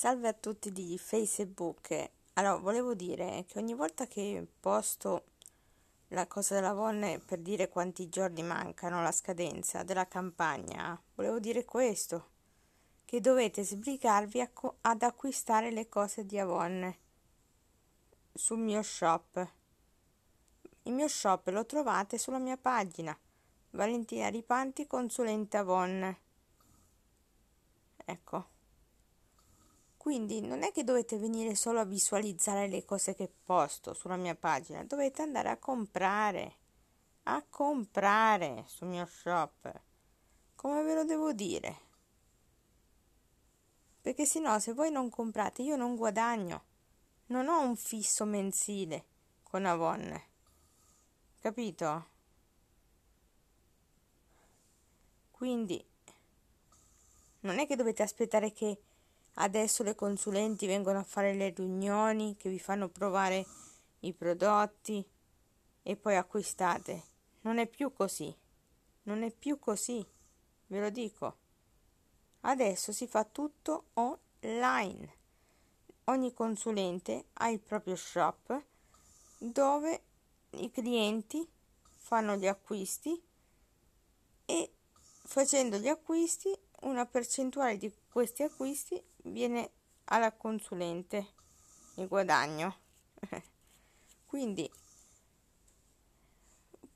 Salve a tutti di Facebook. Allora, volevo dire che ogni volta che posto la cosa della Vonne per dire quanti giorni mancano la scadenza della campagna, volevo dire questo, che dovete sbrigarvi co- ad acquistare le cose di Avonne sul mio shop. Il mio shop lo trovate sulla mia pagina, Valentina Ripanti, consulente Avonne. Ecco. Quindi non è che dovete venire solo a visualizzare le cose che posto sulla mia pagina, dovete andare a comprare, a comprare sul mio shop. Come ve lo devo dire? Perché se no, se voi non comprate, io non guadagno. Non ho un fisso mensile con Avon. Capito? Quindi non è che dovete aspettare che Adesso le consulenti vengono a fare le riunioni che vi fanno provare i prodotti e poi acquistate. Non è più così. Non è più così. Ve lo dico. Adesso si fa tutto online. Ogni consulente ha il proprio shop dove i clienti fanno gli acquisti e facendo gli acquisti una percentuale di questi acquisti viene alla consulente il guadagno quindi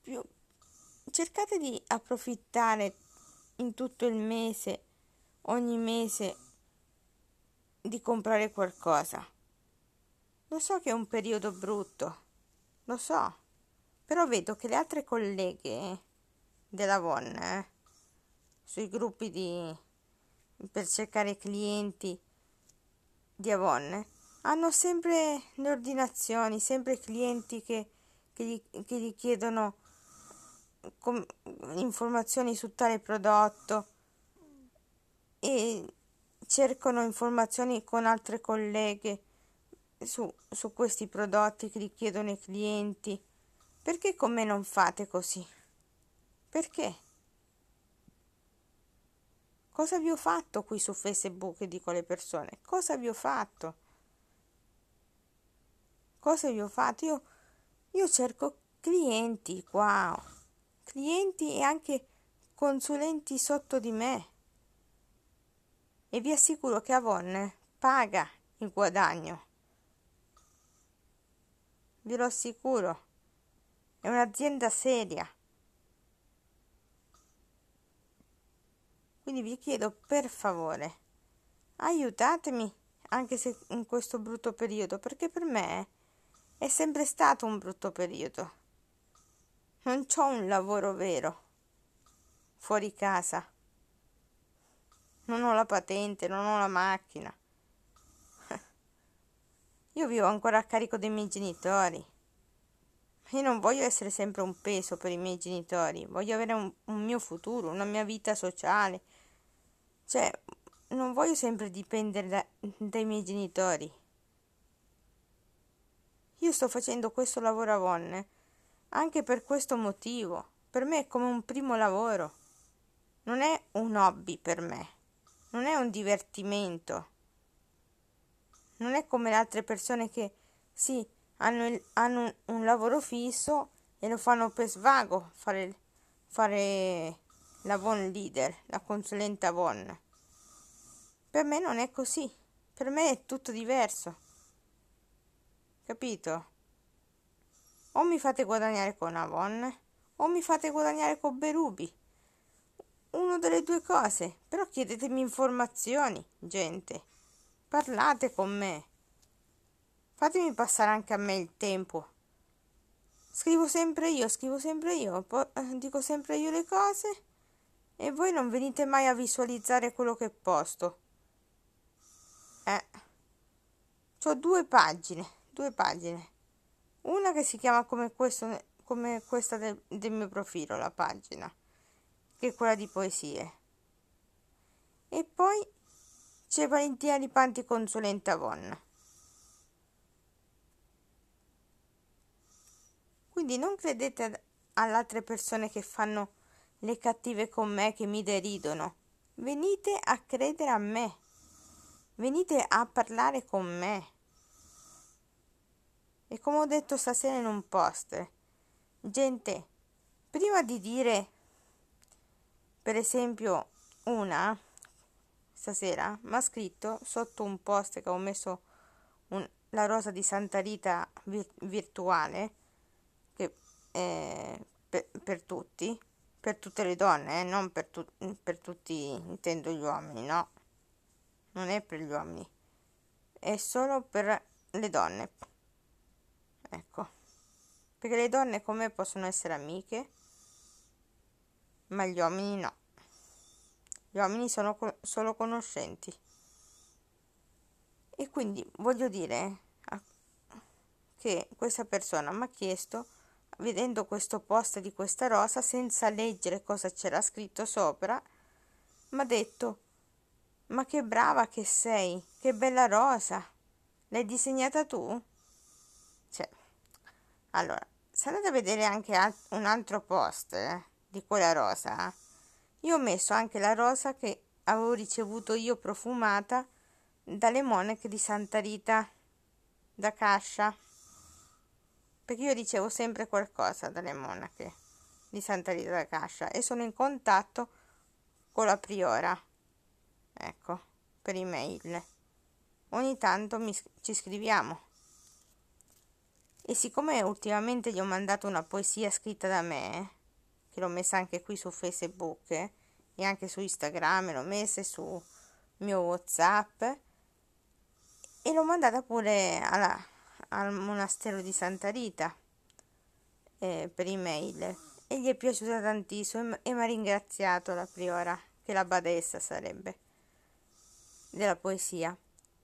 più, cercate di approfittare in tutto il mese ogni mese di comprare qualcosa lo so che è un periodo brutto lo so però vedo che le altre colleghe della VON eh, sui gruppi di per cercare clienti di Avon hanno sempre le ordinazioni, sempre clienti che, che, gli, che gli, chiedono com- informazioni su tale prodotto e cercano informazioni con altre colleghe su, su questi prodotti che gli chiedono i clienti. Perché con me non fate così? Perché? Cosa vi ho fatto qui su Facebook? Dico alle persone. Cosa vi ho fatto? Cosa vi ho fatto? Io, io cerco clienti qua, clienti e anche consulenti sotto di me. E vi assicuro che Avon paga il guadagno. Ve lo assicuro. È un'azienda seria. Quindi vi chiedo per favore, aiutatemi anche se in questo brutto periodo, perché per me è sempre stato un brutto periodo. Non ho un lavoro vero fuori casa. Non ho la patente, non ho la macchina. Io vivo ancora a carico dei miei genitori. Io non voglio essere sempre un peso per i miei genitori, voglio avere un, un mio futuro, una mia vita sociale, cioè, non voglio sempre dipendere da, dai miei genitori. Io sto facendo questo lavoro a Vonne anche per questo motivo. Per me è come un primo lavoro. Non è un hobby per me. Non è un divertimento. Non è come le altre persone che sì, hanno, il, hanno un, un lavoro fisso e lo fanno per svago, fare, fare la Von Leader, la consulenta Von. Per me non è così, per me è tutto diverso. Capito? O mi fate guadagnare con Avon o mi fate guadagnare con Berubi. Una delle due cose, però chiedetemi informazioni, gente. Parlate con me. Fatemi passare anche a me il tempo. Scrivo sempre io, scrivo sempre io, dico sempre io le cose e voi non venite mai a visualizzare quello che posto. Eh. C'ho due pagine, due pagine. Una che si chiama come, questo, come questa del, del mio profilo, la pagina, che è quella di poesie. E poi c'è Valentina Ripanti consulente Avon. Quindi non credete ad, alle altre persone che fanno le cattive con me che mi deridono. Venite a credere a me. Venite a parlare con me. E come ho detto stasera in un post, gente, prima di dire, per esempio, una, stasera, mi ha scritto sotto un post che ho messo un, la rosa di Santa Rita vir- virtuale, che, è per, per tutti, per tutte le donne, eh? non per, tu- mm, per tutti, intendo gli uomini, no? Non è per gli uomini, è solo per le donne. Ecco, perché le donne come possono essere amiche, ma gli uomini no. Gli uomini sono co- solo conoscenti. E quindi voglio dire che questa persona mi ha chiesto vedendo questo post di questa rosa senza leggere cosa c'era scritto sopra, mi ha detto Ma che brava che sei, che bella rosa, l'hai disegnata tu? Cioè, allora, se andate a vedere anche alt- un altro post eh, di quella rosa, eh, io ho messo anche la rosa che avevo ricevuto io profumata dalle monache di Santa Rita da Cascia perché io ricevo sempre qualcosa dalle monache di Santa Rita da Cascia e sono in contatto con la priora, ecco, per email. Ogni tanto mi, ci scriviamo. E siccome ultimamente gli ho mandato una poesia scritta da me, che l'ho messa anche qui su Facebook eh, e anche su Instagram, l'ho messa su mio WhatsApp, e l'ho mandata pure alla al monastero di Santa Rita eh, per email e gli è piaciuta tantissimo e mi ha ringraziato la priora, che la badessa sarebbe, della poesia.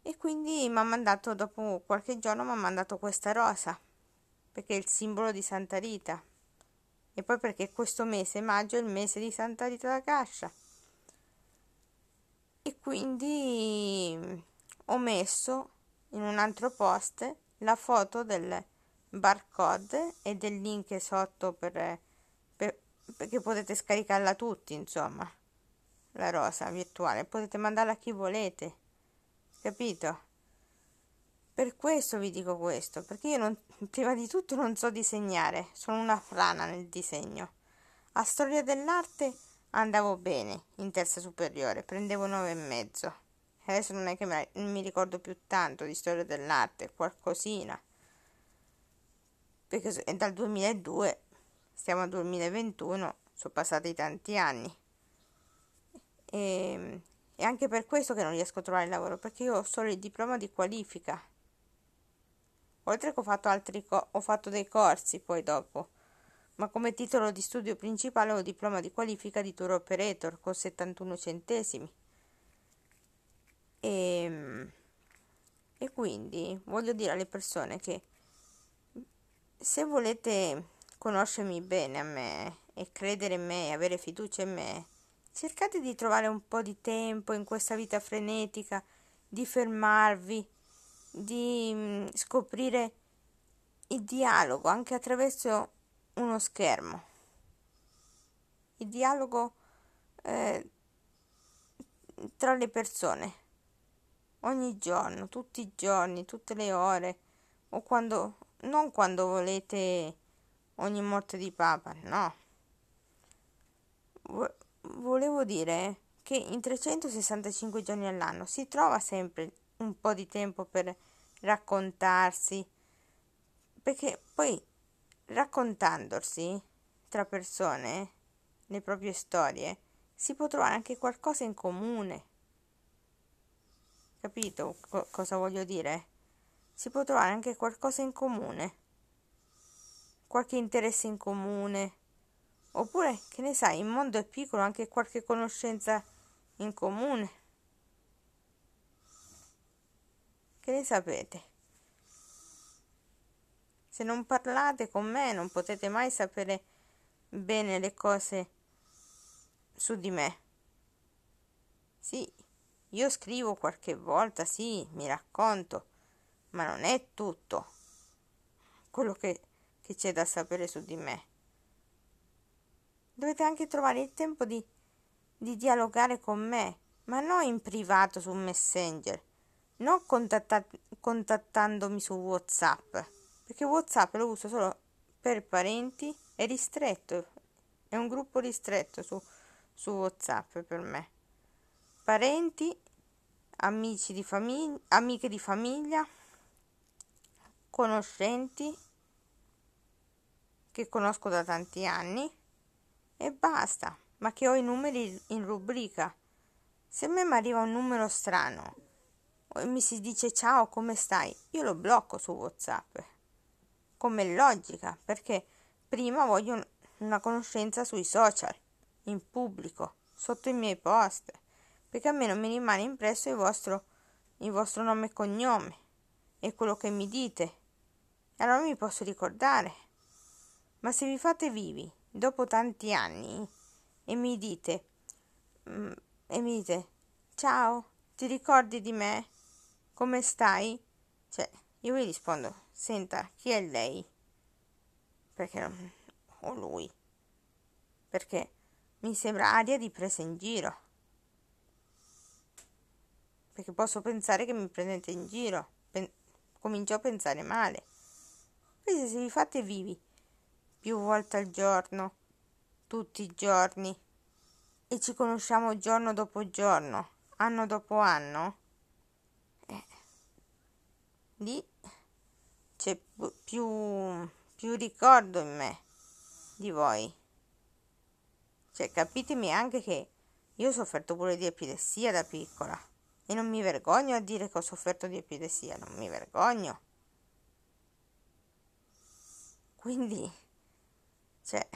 E quindi mi ha mandato, dopo qualche giorno, mi ha mandato questa rosa, perché è il simbolo di Santa Rita. E poi perché questo mese, maggio, è il mese di Santa Rita da Cascia. E quindi ho messo in un altro post la foto del barcode e del link sotto per, per, perché potete scaricarla tutti insomma la rosa virtuale potete mandarla a chi volete capito per questo vi dico questo perché io non, prima di tutto non so disegnare sono una frana nel disegno a storia dell'arte andavo bene in terza superiore prendevo 9 e mezzo Adesso non è che mi ricordo più tanto di storia dell'arte, qualcosina. Perché è dal 2002, siamo al 2021, sono passati tanti anni. E, ehm, è anche per questo che non riesco a trovare il lavoro, perché io ho solo il diploma di qualifica. Oltre che ho fatto, altri co- ho fatto dei corsi poi dopo, ma come titolo di studio principale ho il diploma di qualifica di tour operator con 71 centesimi e, ehm, e quindi voglio dire alle persone che se volete conoscermi bene a me e credere in me e avere fiducia in me, cercate di trovare un po' di tempo in questa vita frenetica, di fermarvi, di mm, scoprire il dialogo anche attraverso uno schermo. Il dialogo eh, tra le persone ogni giorno, tutti i giorni, tutte le ore, o quando, non quando volete ogni morte di papa, no. volevo dire che in 365 giorni all'anno si trova sempre un po' di tempo per raccontarsi, perché poi raccontandosi tra persone le proprie storie si può trovare anche qualcosa in comune. Capito co- cosa voglio dire? Si può trovare anche qualcosa in comune, qualche interesse in comune, oppure, che ne sai, il mondo è piccolo, anche qualche conoscenza in comune. Che ne sapete? Se non parlate con me non potete mai sapere bene le cose su di me. Sì, io scrivo qualche volta, sì, mi racconto, ma non è tutto quello che, che c'è da sapere su di me. Dovete anche trovare il tempo di, di dialogare con me, ma non in privato su Messenger, non contattandomi su WhatsApp, perché WhatsApp lo uso solo per parenti e ristretto, è un gruppo ristretto su, su WhatsApp per me parenti, amici di famig- amiche di famiglia, conoscenti che conosco da tanti anni e basta, ma che ho i numeri in rubrica. Se a me mi arriva un numero strano e mi si dice ciao, come stai? Io lo blocco su WhatsApp. Come logica, perché prima voglio una conoscenza sui social, in pubblico, sotto i miei post perché a me non mi rimane impresso il vostro, il vostro nome e cognome e quello che mi dite. E Allora mi posso ricordare. Ma se vi fate vivi dopo tanti anni e mi dite, mm, e mi dite, ciao, ti ricordi di me? Come stai? Cioè, io vi rispondo, senta, chi è lei? Perché non... o lui? Perché mi sembra aria di presa in giro perché posso pensare che mi prendete in giro. Pen- comincio a pensare male. Voi se vi fate vivi più volte al giorno, tutti i giorni, e ci conosciamo giorno dopo giorno, anno dopo anno, eh, lì c'è p- più, più ricordo in me di voi. Cioè, capitemi anche che io ho sofferto pure di epilessia da piccola. E non mi vergogno a dire che ho sofferto di epilessia, non mi vergogno. Quindi, cioè,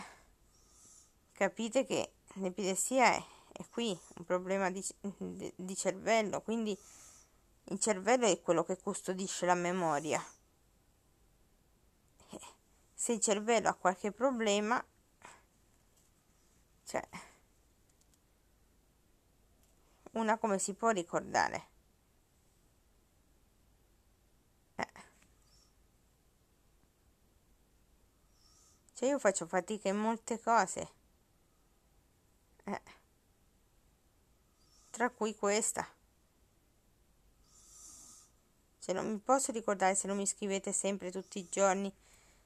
capite che l'epilessia è, è qui, un problema di, di, cervello, quindi il cervello è quello che custodisce la memoria. Eh, se il cervello ha qualche problema, cioè una come si può ricordare. Eh. Cioè io faccio fatica in molte cose. Eh. Tra cui questa. Se cioè, non mi posso ricordare se non mi scrivete sempre tutti i giorni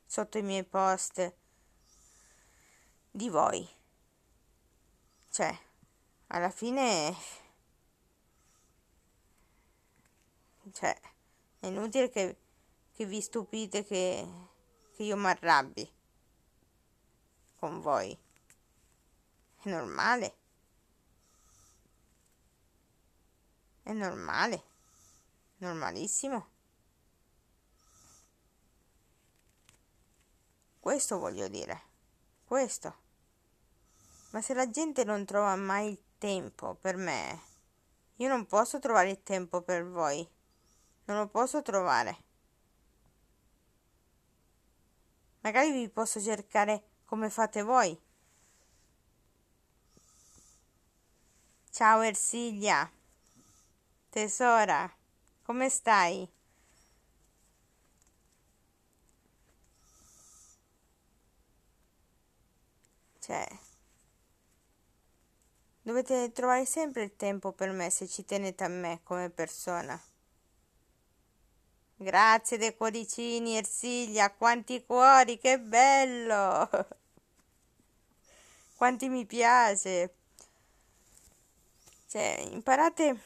sotto i miei post di voi. Cioè, alla fine Cioè, è inutile che, che vi stupite che, che io mi arrabbi con voi. È normale. È normale. Normalissimo. Questo voglio dire. Questo. Ma se la gente non trova mai il tempo per me, io non posso trovare il tempo per voi. Non lo posso trovare. Magari vi posso cercare come fate voi. Ciao Ersilia, tesora, come stai? Cioè, dovete trovare sempre il tempo per me se ci tenete a me come persona. Grazie dei cuoricini, Ersilia, quanti cuori, che bello! Quanti mi piace! Cioè, imparate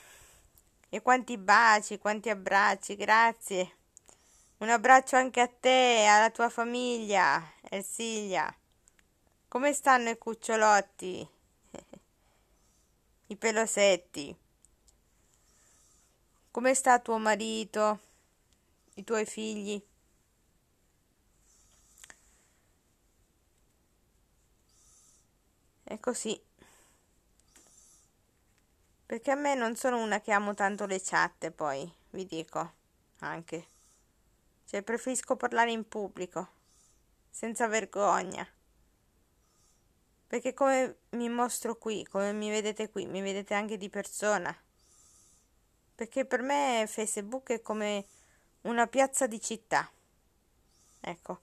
e quanti baci, quanti abbracci, grazie. Un abbraccio anche a te, e alla tua famiglia, Ersilia. Come stanno i cucciolotti? I pelosetti? Come sta tuo marito? i tuoi figli. E così. Perché a me non sono una che amo tanto le chat, poi vi dico anche. Cioè, preferisco parlare in pubblico, senza vergogna. Perché come mi mostro qui, come mi vedete qui, mi vedete anche di persona. Perché per me Facebook è come una piazza di città. Ecco,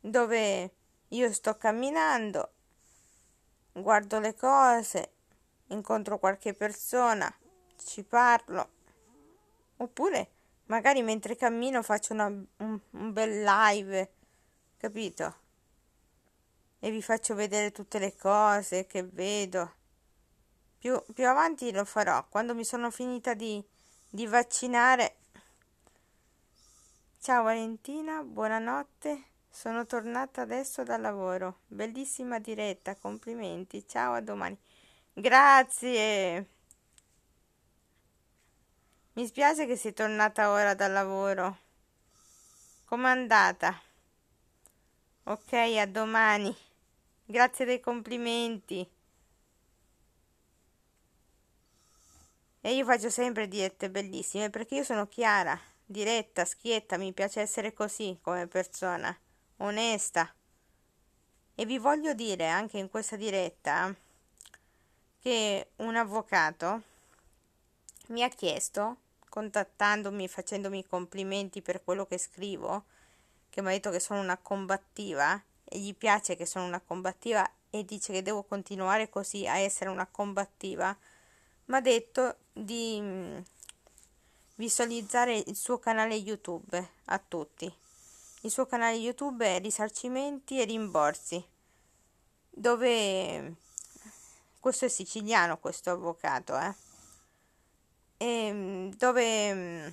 dove io sto camminando, guardo le cose, incontro qualche persona, ci parlo. Oppure magari mentre cammino faccio una, un, un bel live, capito? E vi faccio vedere tutte le cose che vedo. Più, più avanti lo farò, quando mi sono finita di, di vaccinare Ciao Valentina, buonanotte. Sono tornata adesso dal lavoro. Bellissima diretta, complimenti. Ciao, a domani. Grazie. Mi spiace che sei tornata ora dal lavoro. Com'è andata? Ok, a domani. Grazie dei complimenti. E io faccio sempre diette bellissime perché io sono Chiara diretta, schietta, mi piace essere così come persona, onesta. E vi voglio dire anche in questa diretta che un avvocato mi ha chiesto, contattandomi, facendomi complimenti per quello che scrivo, che mi ha detto che sono una combattiva e gli piace che sono una combattiva e dice che devo continuare così a essere una combattiva, mi ha detto di visualizzare il suo canale YouTube a tutti. Il suo canale YouTube è Risarcimenti e Rimborsi, dove mm, questo è siciliano, questo avvocato, eh? e, mm, dove mm,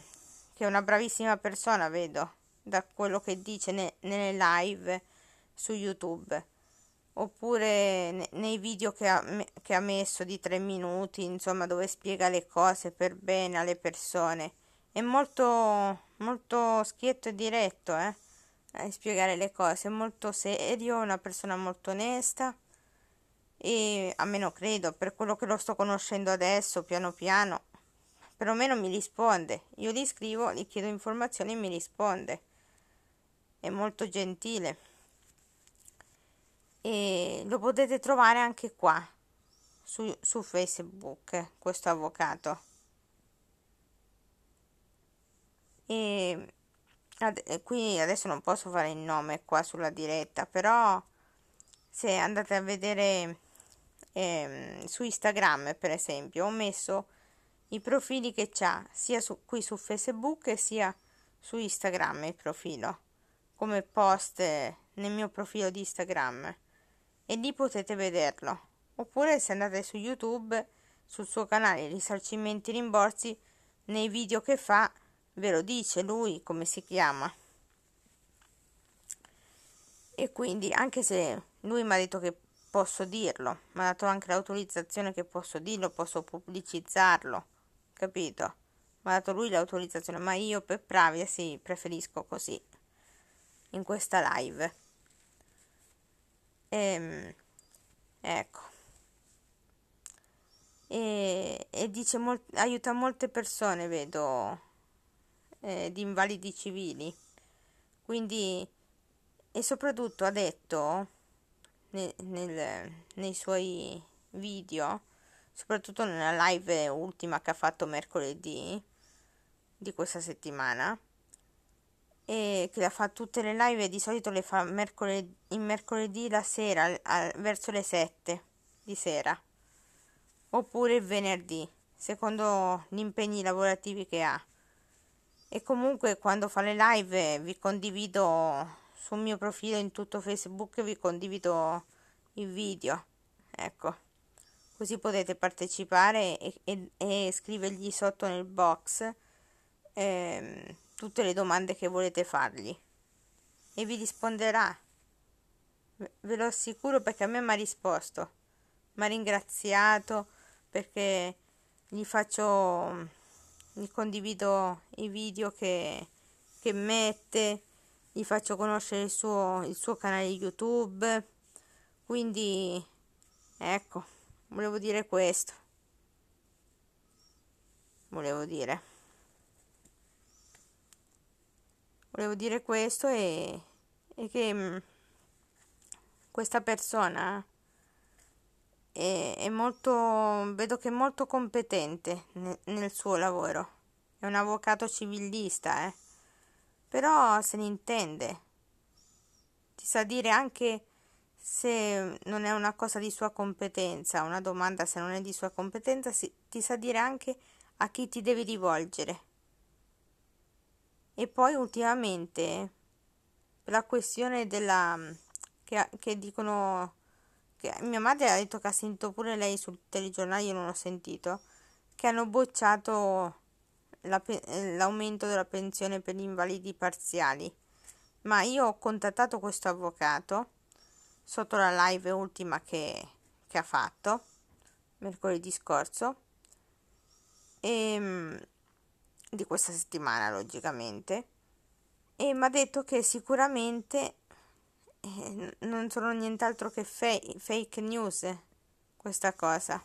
che è una bravissima persona, vedo da quello che dice ne, nelle live su YouTube oppure nei video che ha, che ha, messo di tre minuti, insomma, dove spiega le cose per bene alle persone. È molto, molto schietto e diretto, eh, a spiegare le cose. È molto serio, è una persona molto onesta. E almeno credo, per quello che lo sto conoscendo adesso, piano piano, perlomeno mi risponde. Io gli scrivo, gli chiedo informazioni e mi risponde. È molto gentile e lo potete trovare anche qua su, su Facebook questo avvocato. E ad, qui adesso non posso fare il nome qua sulla diretta, però se andate a vedere eh, su Instagram, per esempio, ho messo i profili che c'ha sia su, qui su Facebook sia su Instagram il profilo come post nel mio profilo di Instagram e lì potete vederlo. Oppure se andate su YouTube, sul suo canale Risarcimenti Rimborsi, nei video che fa ve lo dice lui come si chiama. E quindi, anche se lui mi ha detto che posso dirlo, mi ha dato anche l'autorizzazione che posso dirlo, posso pubblicizzarlo, capito? Mi ha dato lui l'autorizzazione, ma io per privacy preferisco così, in questa live. E, ehm, ecco. E, e dice mol- aiuta molte persone, vedo, eh, di invalidi civili. Quindi, e soprattutto ha detto nel, nel, nei suoi video, soprattutto nella live ultima che ha fatto mercoledì di questa settimana, e che la fa tutte le live di solito le fa mercoledì, in mercoledì la sera al, verso le 7 di sera oppure il venerdì secondo gli impegni lavorativi che ha e comunque quando fa le live vi condivido sul mio profilo in tutto facebook vi condivido il video ecco così potete partecipare e, e, e scrivergli sotto nel box ehm, tutte le domande che volete fargli e vi risponderà. Ve lo assicuro perché a me mi ha risposto, mi ha ringraziato perché gli faccio, gli condivido i video che, che mette, gli faccio conoscere il suo, il suo canale YouTube. Quindi, ecco, volevo dire questo. Volevo dire. volevo dire questo e, e che mm, questa persona è, è, molto, vedo che è molto competente nel, nel suo lavoro, è un avvocato civilista, eh? però se ne intende, ti sa dire anche se non è una cosa di sua competenza, una domanda se non è di sua competenza, si, ti sa dire anche a chi ti devi rivolgere. E poi ultimamente la questione della mm, che, che dicono che mia madre ha detto che ha sentito pure lei sul telegiornale, io non ho sentito, che hanno bocciato la, l'aumento della pensione per gli invalidi parziali. Ma io ho contattato questo avvocato sotto la live ultima che, che ha fatto mercoledì scorso e mm, di questa settimana, logicamente, e mi ha detto che sicuramente eh, non sono nient'altro che fe- fake news questa cosa,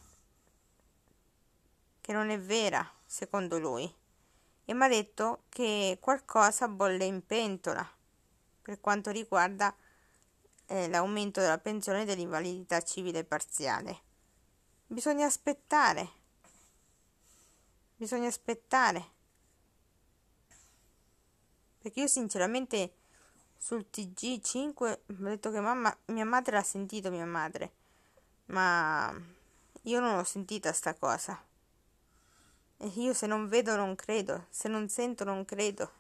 che non è vera, secondo lui, e mi ha detto che qualcosa bolle in pentola per quanto riguarda eh, l'aumento della pensione dell'invalidità civile parziale. Bisogna aspettare. Bisogna aspettare. Perché io sinceramente sul TG5 ho detto che mamma, mia madre l'ha sentito, mia madre. Ma io non ho sentita sta cosa. E io se non vedo non credo, se non sento non credo.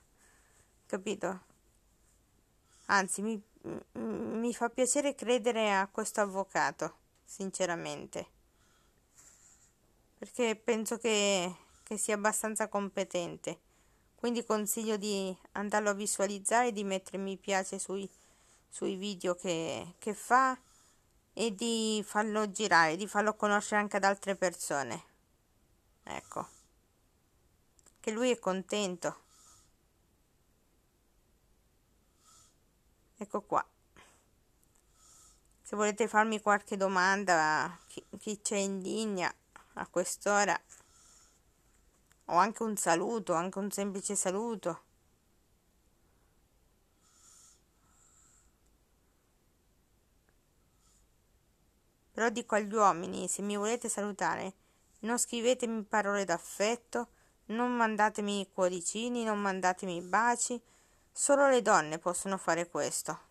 Capito? Anzi, mi, mi fa piacere credere a questo avvocato, sinceramente. Perché penso che, che sia abbastanza competente quindi consiglio di andarlo a visualizzare, di mettere mi piace sui, sui video che, che fa e di farlo girare, di farlo conoscere anche ad altre persone. Ecco, che lui è contento. Ecco qua. Se volete farmi qualche domanda, chi, chi c'è in linea a quest'ora o anche un saluto, anche un semplice saluto. Però dico agli uomini, se mi volete salutare, non scrivetemi parole d'affetto, non mandatemi cuoricini, non mandatemi baci, solo le donne possono fare questo.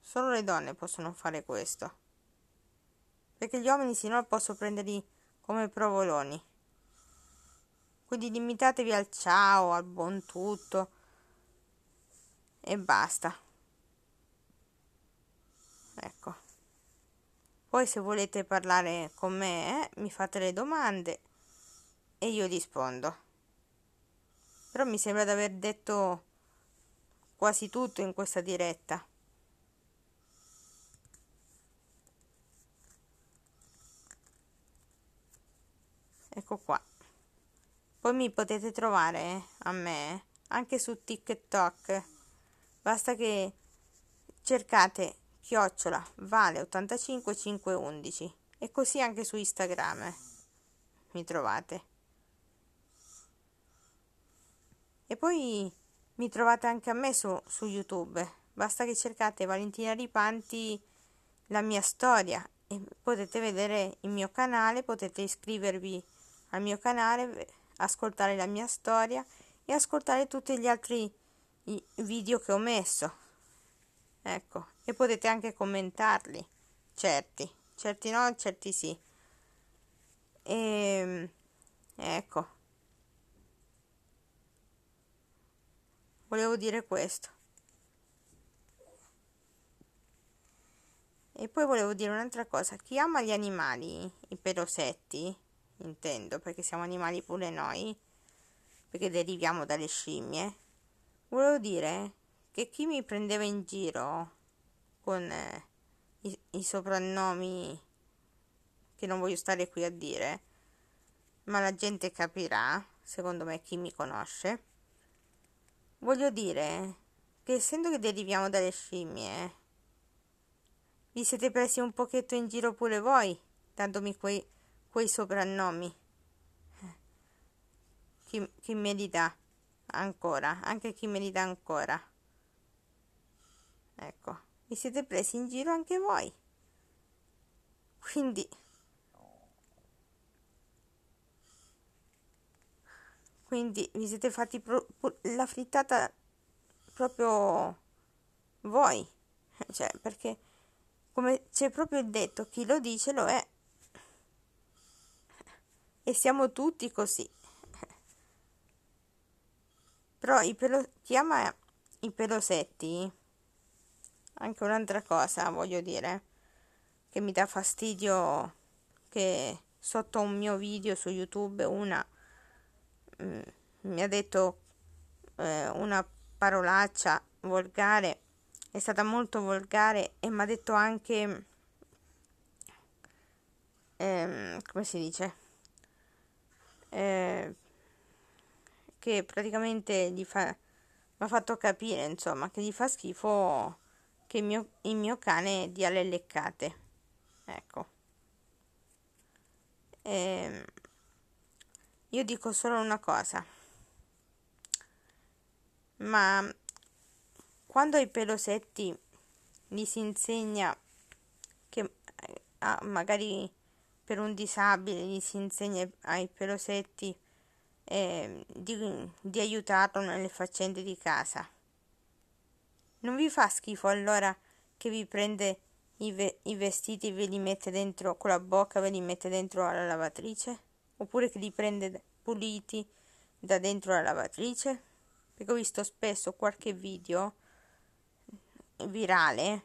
Solo le donne possono fare questo. Perché gli uomini se no posso prenderli come provoloni. Quindi limitatevi al ciao, al buon tutto e basta. Ecco. Poi se volete parlare con me, eh, mi fate le domande e io rispondo. Però mi sembra di aver detto quasi tutto in questa diretta. Ecco qua. Poi mi potete trovare a me anche su TikTok. Basta che cercate chiocciola vale 85511 e così anche su Instagram mi trovate. E poi mi trovate anche a me su, su YouTube. Basta che cercate Valentina Ripanti la mia storia e potete vedere il mio canale, potete iscrivervi al mio canale ascoltare la mia storia e ascoltare tutti gli altri video che ho messo. Ecco, e potete anche commentarli, certi, certi no, certi sì. E ehm, ecco. Volevo dire questo. E poi volevo dire un'altra cosa, chi ama gli animali, i pelosetti, intendo, perché siamo animali pure noi, perché deriviamo dalle scimmie, volevo dire che chi mi prendeva in giro con eh, i, i soprannomi che non voglio stare qui a dire, ma la gente capirà, secondo me chi mi conosce, voglio dire che essendo che deriviamo dalle scimmie, vi siete presi un pochetto in giro pure voi, dandomi quei quei soprannomi. Eh. Chi, chi merita ancora, anche chi merita ancora. Ecco, vi siete presi in giro anche voi. Quindi... Quindi vi siete fatti pro, la frittata proprio voi. Cioè, perché come c'è proprio il detto, chi lo dice lo è e siamo tutti così. Però i pelo, chiama i pelosetti anche un'altra cosa, voglio dire, che mi dà fastidio che sotto un mio video su YouTube una mh, mm, mi ha detto eh, una parolaccia volgare, è stata molto volgare e mi ha detto anche, ehm, come si dice? Eh, che praticamente gli fa, mi ha fatto capire insomma che gli fa schifo che il mio, il mio cane dia le leccate. Ecco. Eh, io dico solo una cosa, ma quando ai pelosetti gli si insegna che ah, magari per un disabile, gli si insegna ai pelosetti eh, di, di aiutarlo nelle faccende di casa. Non vi fa schifo allora che vi prende i, ve- i vestiti e ve li mette dentro con la bocca, ve li mette dentro alla lavatrice? Oppure che li prende puliti da dentro la lavatrice? Perché ho visto spesso qualche video virale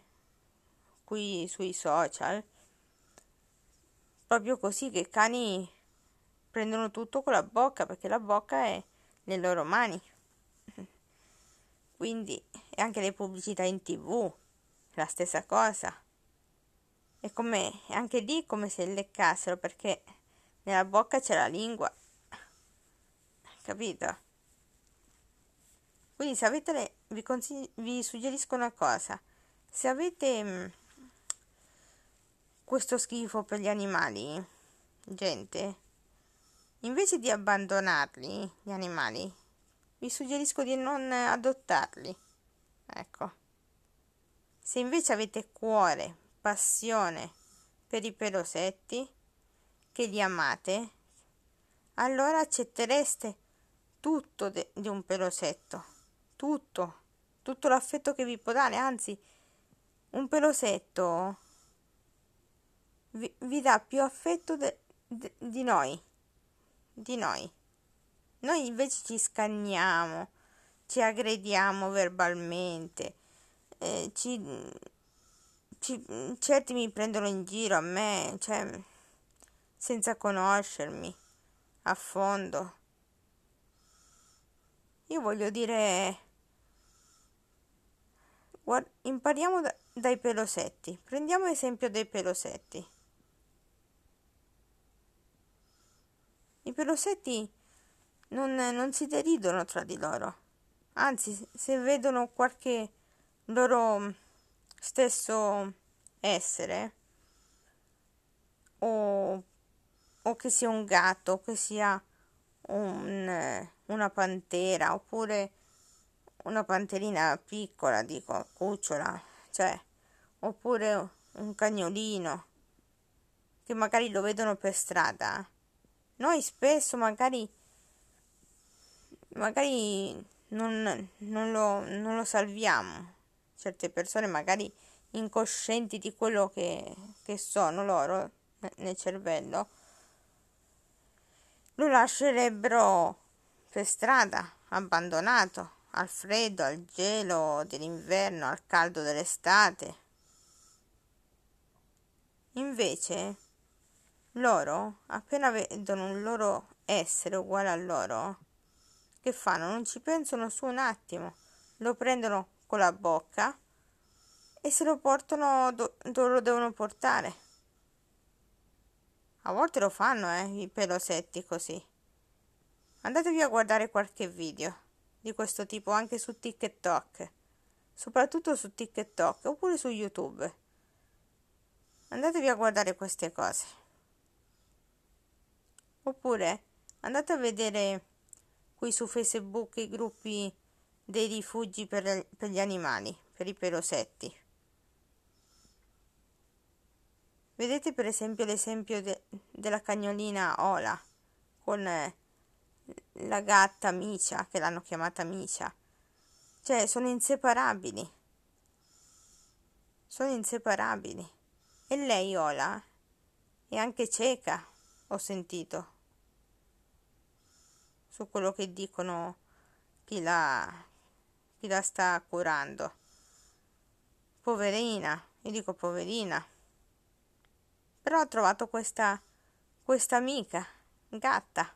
qui sui social proprio così che i cani prendono tutto con la bocca perché la bocca è nelle loro mani. Quindi e anche le pubblicità in tv, la stessa cosa. E come anche lì come se leccassero perché nella bocca c'è la lingua. Capito? Quindi se avete le, vi, consig- vi suggerisco una cosa. Se avete mm, questo schifo per gli animali? Gente, invece di abbandonarli, gli animali, vi suggerisco di non adottarli. Ecco. Se invece avete cuore, passione per i pelosetti, che li amate, allora accettereste tutto de- di un pelosetto, tutto, tutto l'affetto che vi può dare, anzi, un pelosetto vi, vi dà più affetto de, de, di noi. Di noi. Noi invece ci scanniamo, ci aggrediamo verbalmente, eh, ci, ci, certi mi prendono in giro a me, cioè, senza conoscermi a fondo. Io voglio dire, guard, impariamo da, dai pelosetti, prendiamo esempio dei pelosetti. I pelosetti non, non si deridono tra di loro, anzi se vedono qualche loro mm, stesso essere o, o che sia un gatto, o che sia un, eh, una pantera oppure una panterina piccola, dico cucciola, cioè, oppure un cagnolino che magari lo vedono per strada noi spesso magari, magari non, non, lo, non lo salviamo. Certe persone magari incoscienti di quello che, che sono loro nel cervello, lo lascerebbero per strada, abbandonato, al freddo, al gelo dell'inverno, al caldo dell'estate. Invece, loro, appena vedono un loro essere uguale a loro, che fanno? Non ci pensano su un attimo, lo prendono con la bocca e se lo portano dove lo devono portare. A volte lo fanno, eh, i pelosetti così. Andatevi a guardare qualche video di questo tipo anche su TikTok, soprattutto su TikTok oppure su YouTube. Andatevi a guardare queste cose. Oppure andate a vedere qui su Facebook i gruppi dei rifugi per, per gli animali, per i pelosetti. Vedete per esempio l'esempio de, della cagnolina Ola con eh, la gatta Micia, che l'hanno chiamata Micia. Cioè, sono inseparabili. Sono inseparabili. E lei, Ola, è anche cieca, ho sentito su quello che dicono chi la, chi la sta curando. Poverina, io dico poverina. Però ho trovato questa, questa amica, gatta,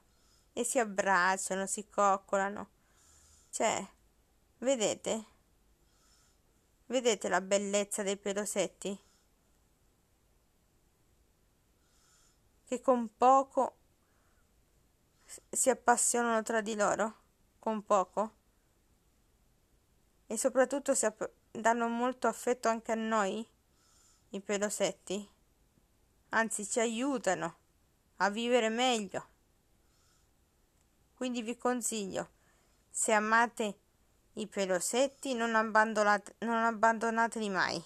e si abbracciano, si coccolano. Cioè, vedete? Vedete la bellezza dei pelosetti? Che con poco si appassionano tra di loro con poco e soprattutto si app- danno molto affetto anche a noi, i pelosetti, anzi ci aiutano a vivere meglio. Quindi vi consiglio, se amate i pelosetti, non, abbandonate, non abbandonateli mai.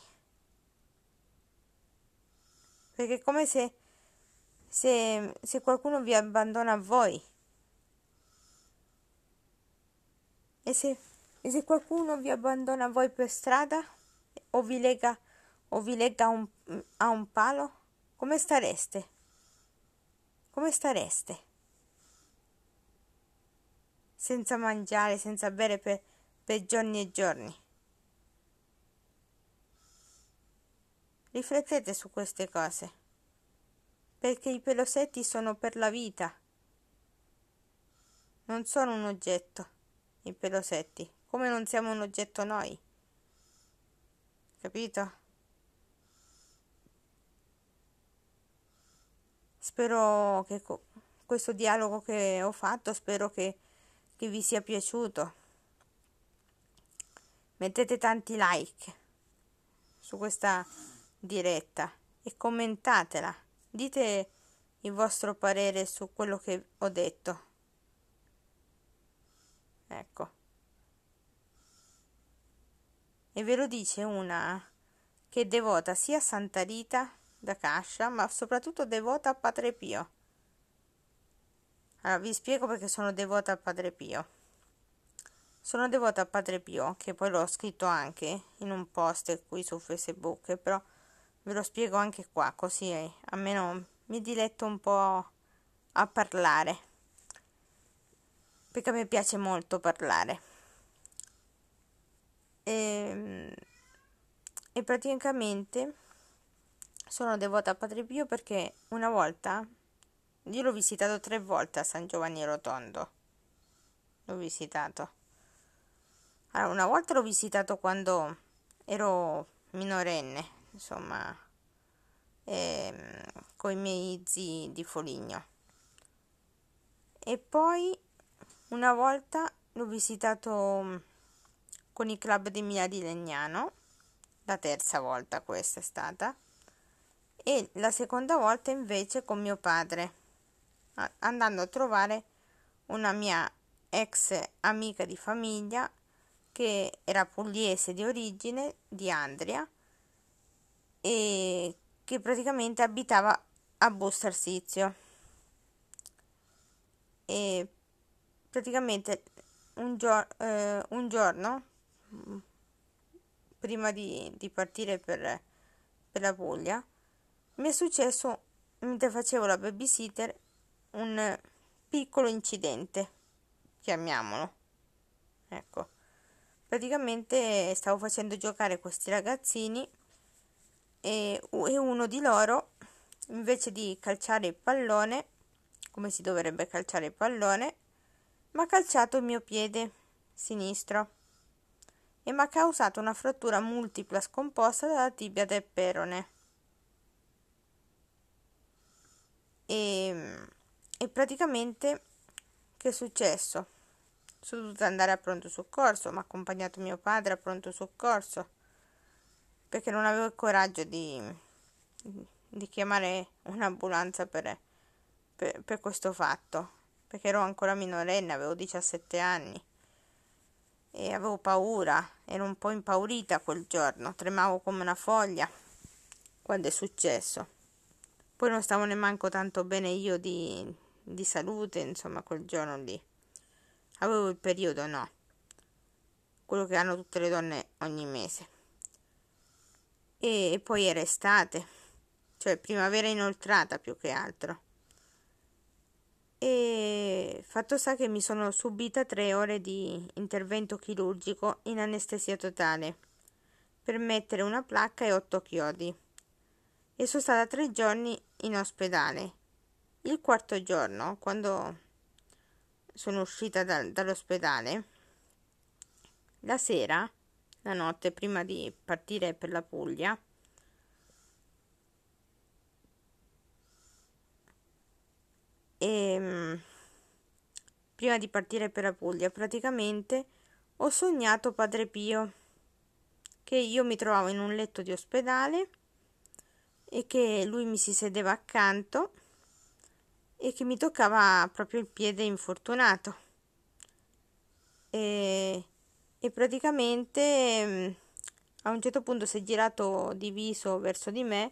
Perché è come se, se, se qualcuno vi abbandona a voi. E se, e se qualcuno vi abbandona a voi per strada o vi lega, o vi lega un, a un palo, come stareste? Come stareste? Senza mangiare, senza bere per, per giorni e giorni. Riflettete su queste cose, perché i pelosetti sono per la vita, non sono un oggetto i pelosetti, come non siamo un oggetto noi. Capito? Spero che questo dialogo che ho fatto, spero che, che vi sia piaciuto. Mettete tanti like su questa diretta e commentatela. Dite il vostro parere su quello che ho detto ecco e ve lo dice una che è devota sia a Santa Rita da Cascia ma soprattutto devota a Padre Pio allora vi spiego perché sono devota a Padre Pio sono devota a Padre Pio che poi l'ho scritto anche in un post qui su Facebook però ve lo spiego anche qua così eh, almeno mi diletto un po' a parlare perché a me piace molto parlare. E, ehm, e praticamente sono devota a Padre Pio perché una volta io l'ho visitato tre volte a San Giovanni Rotondo. L'ho visitato. Allora, una volta l'ho visitato quando ero minorenne, insomma, ehm, con i miei zii di Foligno. E poi una volta l'ho visitato mm, con i club di Mia di Legnano, la terza volta questa è stata, e la seconda volta invece con mio padre, andando a trovare una mia ex amica di famiglia che era pugliese di origine, di Andria, e che praticamente abitava a Bustarsizio. E praticamente un, gior- eh, un giorno mm, prima di, di partire per, per, la Puglia mi è successo mentre facevo la babysitter un piccolo incidente chiamiamolo ecco praticamente stavo facendo giocare questi ragazzini e, e uno di loro invece di calciare il pallone come si dovrebbe calciare il pallone mi ha calciato il mio piede sinistro e mi ha causato una frattura multipla scomposta dalla tibia del perone. E, mm, e praticamente che è successo? Sono dovuta andare a pronto soccorso, mi ha accompagnato mio padre a pronto soccorso perché non avevo il coraggio di, di chiamare un'ambulanza per, per, per questo fatto perché ero ancora minorenne, avevo 17 anni e avevo paura, ero un po' impaurita quel giorno, tremavo come una foglia quando è successo. Poi non stavo neanche tanto bene io di, di salute, insomma, quel giorno lì. Avevo il periodo no, quello che hanno tutte le donne ogni mese. E poi era estate, cioè primavera inoltrata più che altro e fatto sta che mi sono subita tre ore di intervento chirurgico in anestesia totale per mettere una placca e otto chiodi e sono stata tre giorni in ospedale. Il quarto giorno, quando sono uscita da, dall'ospedale, la sera, la notte prima di partire per la Puglia, e ehm, prima di partire per la Puglia praticamente ho sognato Padre Pio che io mi trovavo in un letto di ospedale e che lui mi si sedeva accanto e che mi toccava proprio il piede infortunato e, e praticamente mm, a un certo punto si è girato di viso verso di me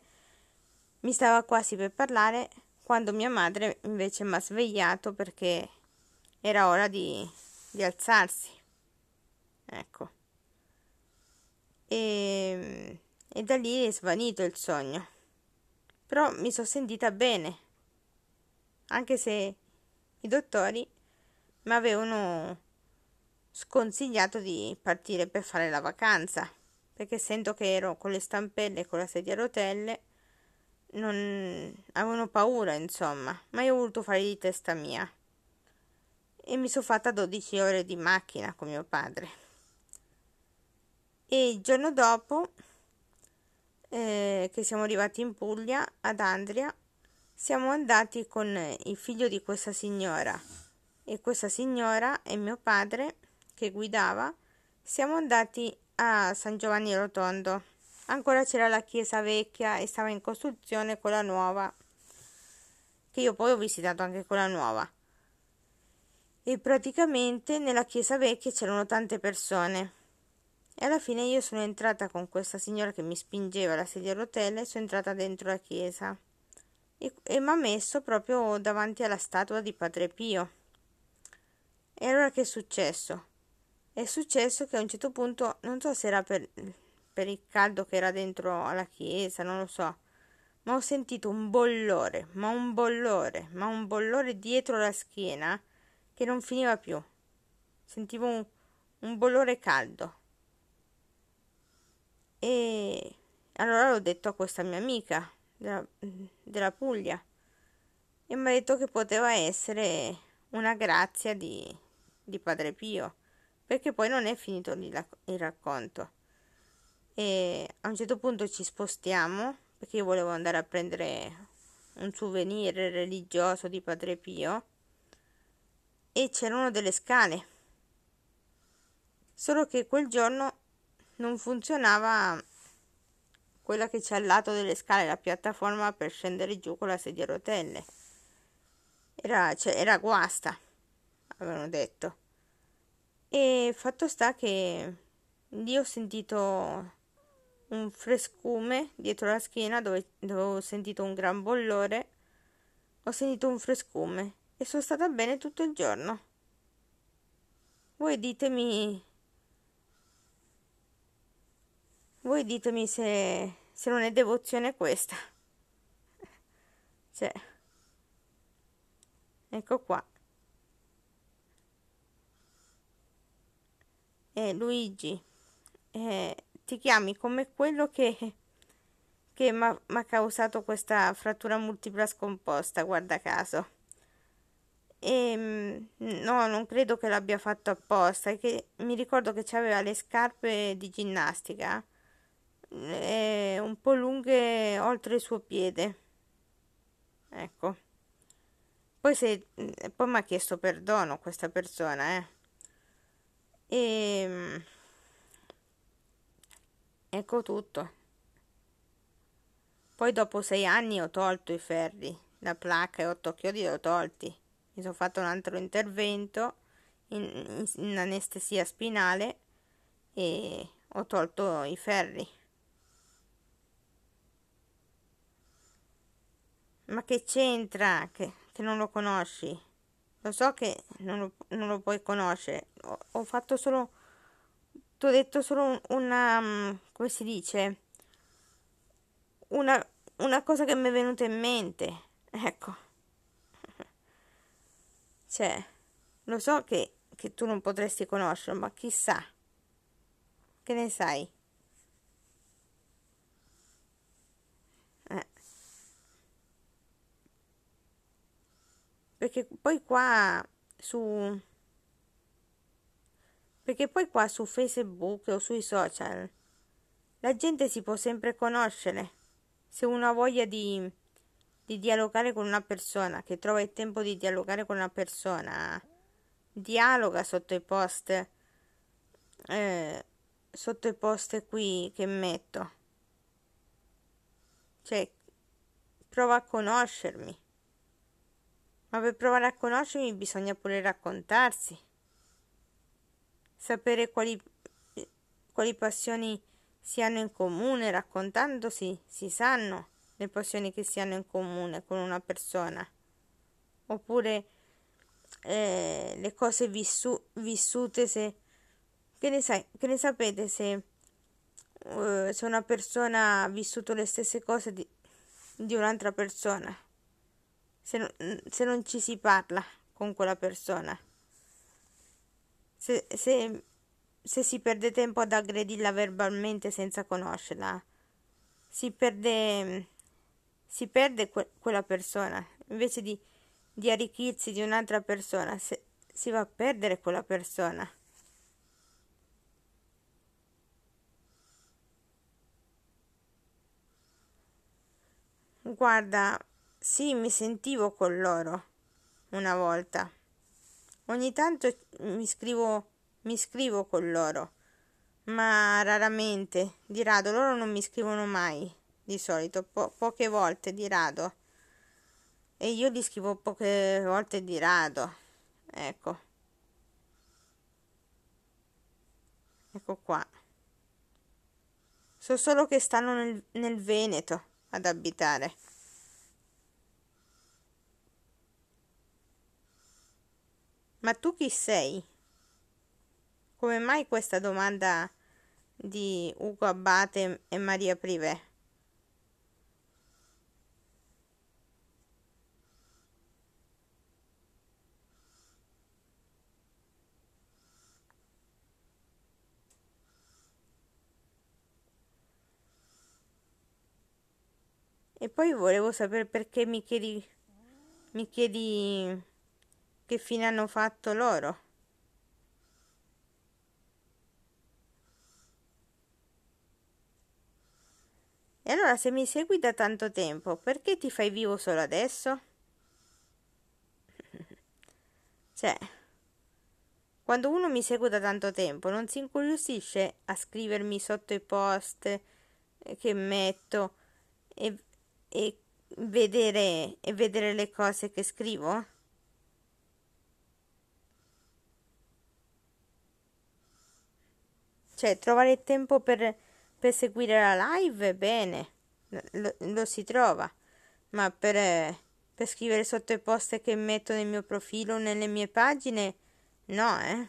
mi stava quasi per parlare quando mia madre invece mi ha svegliato perché era ora di, di alzarsi. Ecco. E, ehm, e da lì è svanito il sogno. Però mi sono sentita bene, anche se i dottori mi avevano sconsigliato di partire per fare la vacanza, perché sento che ero con le stampelle e con la sedia a rotelle non avevano paura, insomma, ma io ho voluto fare di testa mia. E mi sono fatta 12 ore di macchina con mio padre. E il giorno dopo eh, che siamo arrivati in Puglia, ad Andria, siamo andati con il figlio di questa signora. E questa signora e mio padre, che guidava, siamo andati a San Giovanni Rotondo ancora c'era la chiesa vecchia e stava in costruzione quella nuova, che io poi ho visitato anche quella nuova. E praticamente nella chiesa vecchia c'erano tante persone. E alla fine io sono entrata con questa signora che mi spingeva la sedia a rotelle e sono entrata dentro la chiesa. E, e mi ha messo proprio davanti alla statua di Padre Pio. E allora che è successo? È successo che a un certo punto, non so se era per per il caldo che era dentro alla chiesa, non lo so. Ma ho sentito un bollore, ma un bollore, ma un bollore dietro la schiena che non finiva più. Sentivo un, un bollore caldo. E allora l'ho detto a questa mia amica della, della Puglia e mi ha detto che poteva essere una grazia di, di Padre Pio, perché poi non è finito lì la, il racconto e a un certo punto ci spostiamo perché io volevo andare a prendere un souvenir religioso di Padre Pio e c'erano delle scale solo che quel giorno non funzionava quella che c'è al lato delle scale la piattaforma per scendere giù con la sedia a rotelle era, cioè, era guasta avevano detto e fatto sta che lì ho sentito un frescume dietro la schiena dove, dove ho sentito un gran bollore. Ho sentito un frescume e sono stata bene tutto il giorno. Voi ditemi. Voi ditemi se, se non è devozione questa. Cioè. Ecco qua. Eh, Luigi. Eh, ti chiami come quello che, che mi ha causato questa frattura multipla scomposta, guarda caso. E, ehm, no, non credo che l'abbia fatto apposta, che mi ricordo che aveva le scarpe di ginnastica eh, un po' lunghe oltre il suo piede. Ecco. Poi, poi mi ha chiesto perdono questa persona, eh. E, ehm, Ecco tutto. Poi dopo sei anni ho tolto i ferri, la placca e otto chiodi li ho tolti. Mi sono fatto un altro intervento in, in anestesia spinale e ho tolto i ferri. Ma che c'entra che, che non lo conosci? Lo so che non lo, non lo puoi conoscere. Ho, ho fatto solo ti ho detto solo un, una, mm, come si dice, una, una cosa che mi è venuta in mente, ecco. Cioè, lo so che, che tu non potresti conoscerlo, ma chissà, che ne sai? Eh. perché poi qua su perché poi qua su Facebook o sui social la gente si può sempre conoscere. Se uno ha voglia di, di dialogare con una persona, che trova il tempo di dialogare con una persona, dialoga sotto i post, eh, sotto i post qui che metto. Cioè, prova a conoscermi. Ma per provare a conoscermi bisogna pure raccontarsi sapere quali, quali passioni si hanno in comune, raccontandosi si sanno le passioni che si hanno in comune con una persona, oppure eh, le cose vissu- vissute se... Che ne, sai, che ne sapete se, uh, se una persona ha vissuto le stesse cose di, di un'altra persona? Se, no, se non ci si parla con quella persona se, se, se si perde tempo ad aggredirla verbalmente senza conoscerla, si perde, si perde que, quella persona. Invece di, di arricchirsi di un'altra persona, se, si va a perdere quella persona. Guarda, sì, mi sentivo con loro una volta. Ogni tanto mi scrivo, mi scrivo con loro, ma raramente. Di rado loro non mi scrivono mai, di solito, po- poche volte di rado. E io li scrivo poche volte di rado. Ecco. Ecco qua. So solo che stanno nel, nel Veneto ad abitare. Ma tu chi sei? Come mai questa domanda di Ugo Abate e Maria Privé? E poi volevo sapere perché mi chiedi, mi chiedi che fine hanno fatto loro. E allora se mi segui da tanto tempo, perché ti fai vivo solo adesso? cioè, quando uno mi segue da tanto tempo, non si incuriosisce a scrivermi sotto i post eh, che metto e, e, vedere, e vedere le cose che scrivo? Cioè, trovare il tempo per, per seguire la live, bene, lo, lo si trova, ma per, per scrivere sotto i post che metto nel mio profilo, nelle mie pagine, no, eh.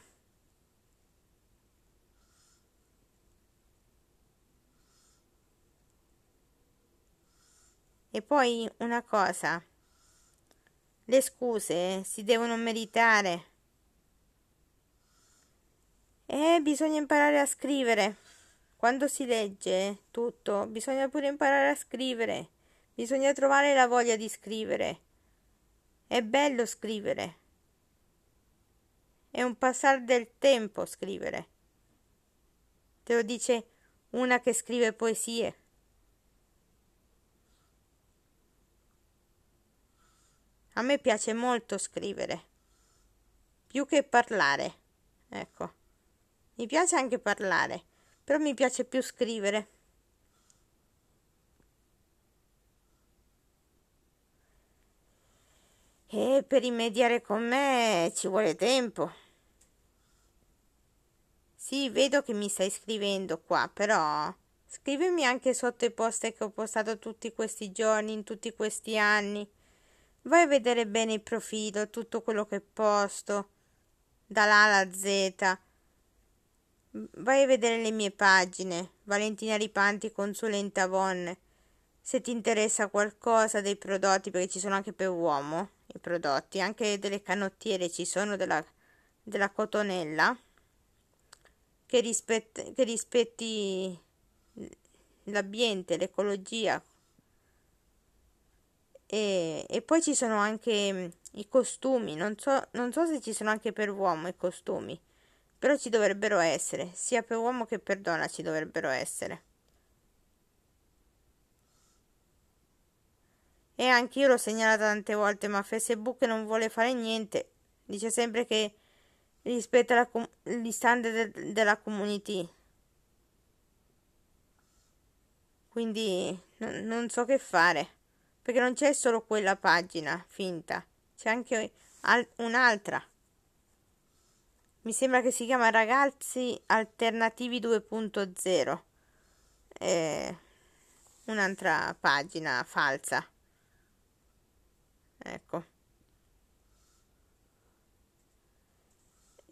E poi una cosa, le scuse si devono meritare. Eh, bisogna imparare a scrivere. Quando si legge tutto, bisogna pure imparare a scrivere. Bisogna trovare la voglia di scrivere. È bello scrivere. È un passare del tempo scrivere. Te lo dice una che scrive poesie. A me piace molto scrivere, più che parlare. Ecco. Mi piace anche parlare, però mi piace più scrivere. E per rimediare con me ci vuole tempo. Sì, vedo che mi stai scrivendo qua, però scrivimi anche sotto i post che ho postato tutti questi giorni, in tutti questi anni. Vai a vedere bene il profilo, tutto quello che posto, da là alla Z Vai a vedere le mie pagine, Valentina Ripanti, consulente Avon, se ti interessa qualcosa dei prodotti, perché ci sono anche per uomo i prodotti, anche delle canottiere ci sono, della, della cotonella, che, rispet- che rispetti l'ambiente, l'ecologia. E, e, poi ci sono anche mm, i costumi, non so, non so se ci sono anche per uomo i costumi. Però ci dovrebbero essere, sia per uomo che per donna ci dovrebbero essere. E anche io l'ho segnalata tante volte, ma Facebook non vuole fare niente. Dice sempre che rispetta la com- gli standard de- della community. Quindi n- non so che fare, perché non c'è solo quella pagina finta, c'è anche al- un'altra mi sembra che si chiama Ragazzi Alternativi 2.0. Eh, un'altra pagina falsa. Ecco.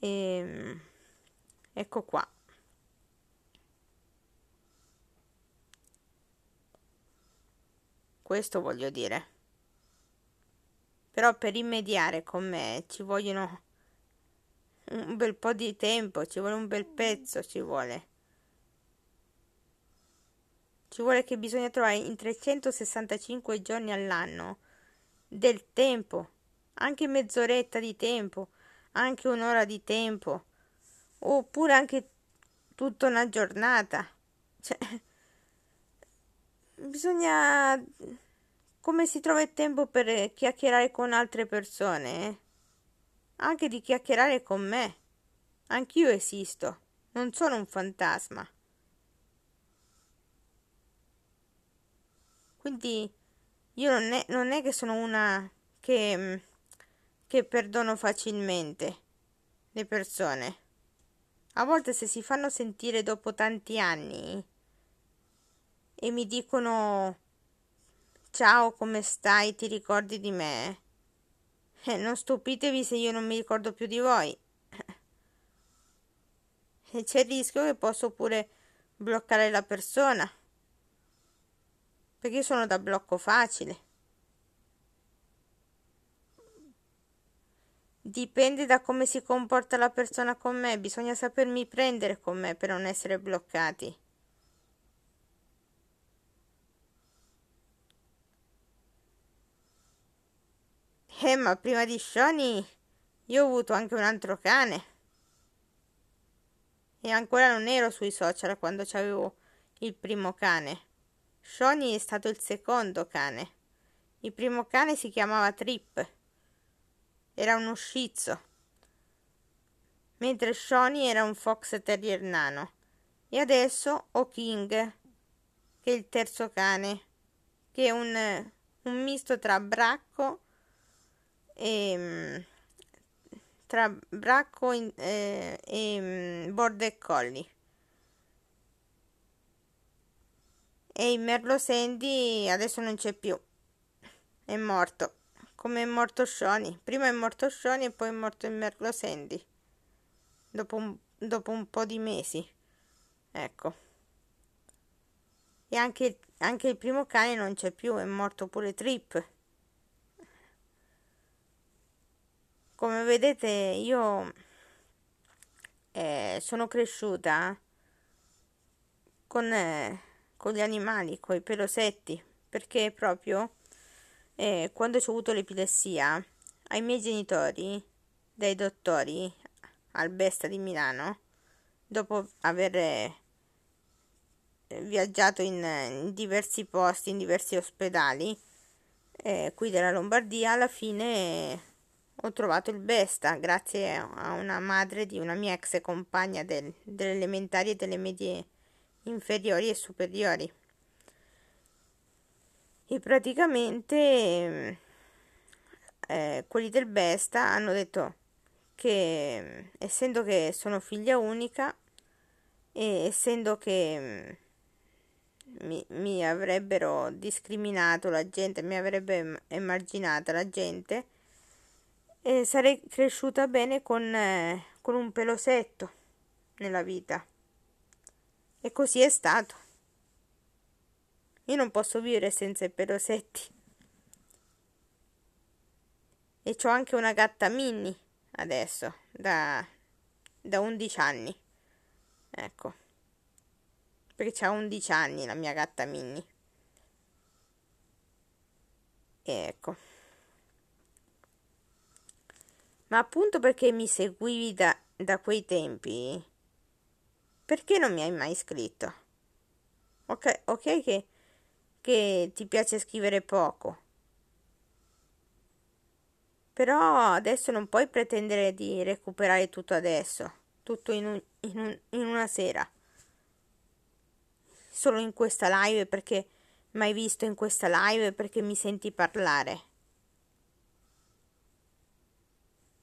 E, ehm, ecco qua. Questo voglio dire. Però per immediare con me ci vogliono un bel po' di tempo, ci vuole un bel pezzo, ci vuole. Ci vuole che bisogna trovare in 365 giorni all'anno del tempo, anche mezz'oretta di tempo, anche un'ora di tempo, oppure anche tutta una giornata. Cioè, bisogna come si trova il tempo per chiacchierare con altre persone? Eh? anche di chiacchierare con me. Anch'io esisto, non sono un fantasma. Quindi io non è, non è che sono una che, mm, che perdono facilmente le persone. A volte se si fanno sentire dopo tanti anni e mi dicono ciao, come stai, ti ricordi di me? eh, non stupitevi se io non mi ricordo più di voi. E eh, c'è il rischio che posso pure bloccare la persona. Perché io sono da blocco facile. Dipende da come si comporta la persona con me, bisogna sapermi prendere con me per non essere bloccati. Eh, ma prima di Shoni io ho avuto anche un altro cane. E ancora non ero sui social quando avevo il primo cane. Shoni è stato il secondo cane. Il primo cane si chiamava Trip. Era uno scizzo. Mentre Shoni era un fox terrier nano. E adesso ho King, che è il terzo cane, che è un, un misto tra bracco e e, ehm, tra Bracco in, eh, ehm, e Border Collie. E il Merlo Sandy adesso non c'è più, è morto. Come è morto Shoni. Prima è morto Shoni e poi è morto il Merlo Sandy. Dopo un, dopo un po' di mesi. Ecco. E anche, anche il primo cane non c'è più, è morto pure Trip. come vedete io eh, sono cresciuta con, eh, con gli animali, con i pelosetti, perché proprio eh, quando ho avuto l'epilessia ai miei genitori, dai dottori al Besta di Milano, dopo aver eh, viaggiato in, in, diversi posti, in diversi ospedali, eh, qui della Lombardia, alla fine ho trovato il Besta ah, grazie a una madre di una mia ex compagna del, delle elementari e delle medie inferiori e superiori. E praticamente eh, quelli del Besta hanno detto che essendo che sono figlia unica e essendo che mm, mi, mi avrebbero discriminato la gente, mi avrebbe emarginata la gente, e sarei cresciuta bene con, eh, con un pelosetto nella vita. E così è stato. Io non posso vivere senza i pelosetti. E ho anche una gatta mini adesso, da, da 11 anni. Ecco. Perché ha 11 anni la mia gatta mini. E ecco. Ma appunto perché mi seguivi da, da quei tempi, perché non mi hai mai scritto? Ok, okay che, che ti piace scrivere poco. Però adesso non puoi pretendere di recuperare tutto adesso, tutto in, un, in, un, in una sera. Solo in questa live perché mi hai visto in questa live perché mi senti parlare.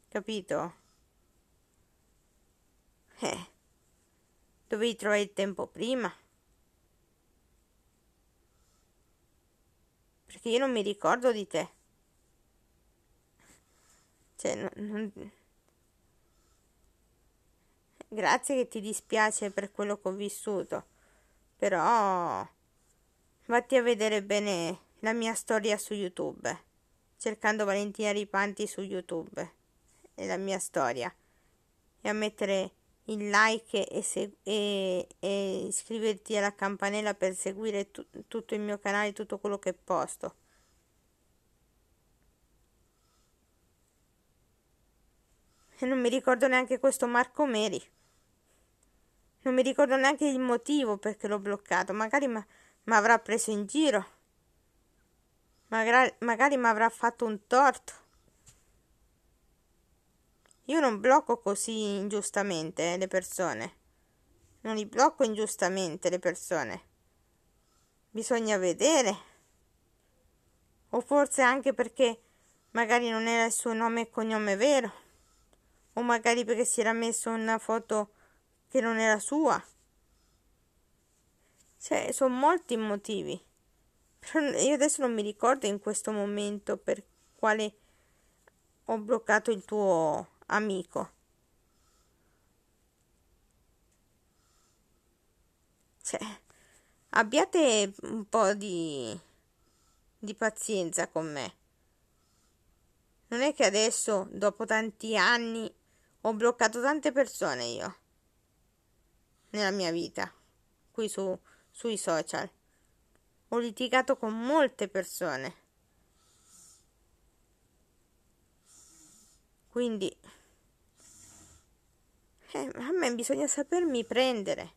Capito? Eh, dovevi trovare il tempo prima. Perché io non mi ricordo di te. Cioè, non, non... Grazie che ti dispiace per quello che ho vissuto. Però... Vatti a vedere bene la mia storia su YouTube. Cercando Valentina Ripanti su YouTube la mia storia e a mettere il like e, segu- e, e iscriverti alla campanella per seguire tu- tutto il mio canale, tutto quello che posto. E non mi ricordo neanche questo Marco Meri. Non mi ricordo neanche il motivo perché l'ho bloccato. Magari mi avrà preso in giro. magari, magari mi avrà fatto un torto. Io non blocco così ingiustamente le persone. Non li blocco ingiustamente le persone. Bisogna vedere. O forse anche perché magari non era il suo nome e cognome vero. O magari perché si era messo una foto che non era sua. Cioè, sono molti i motivi. Però io adesso non mi ricordo in questo momento per quale ho bloccato il tuo amico. Cioè, abbiate un po' di, di pazienza con me. Non è che adesso, dopo tanti anni, ho bloccato tante persone io nella mia vita, qui su, sui social. Ho litigato con molte persone. Quindi eh, a me bisogna sapermi prendere.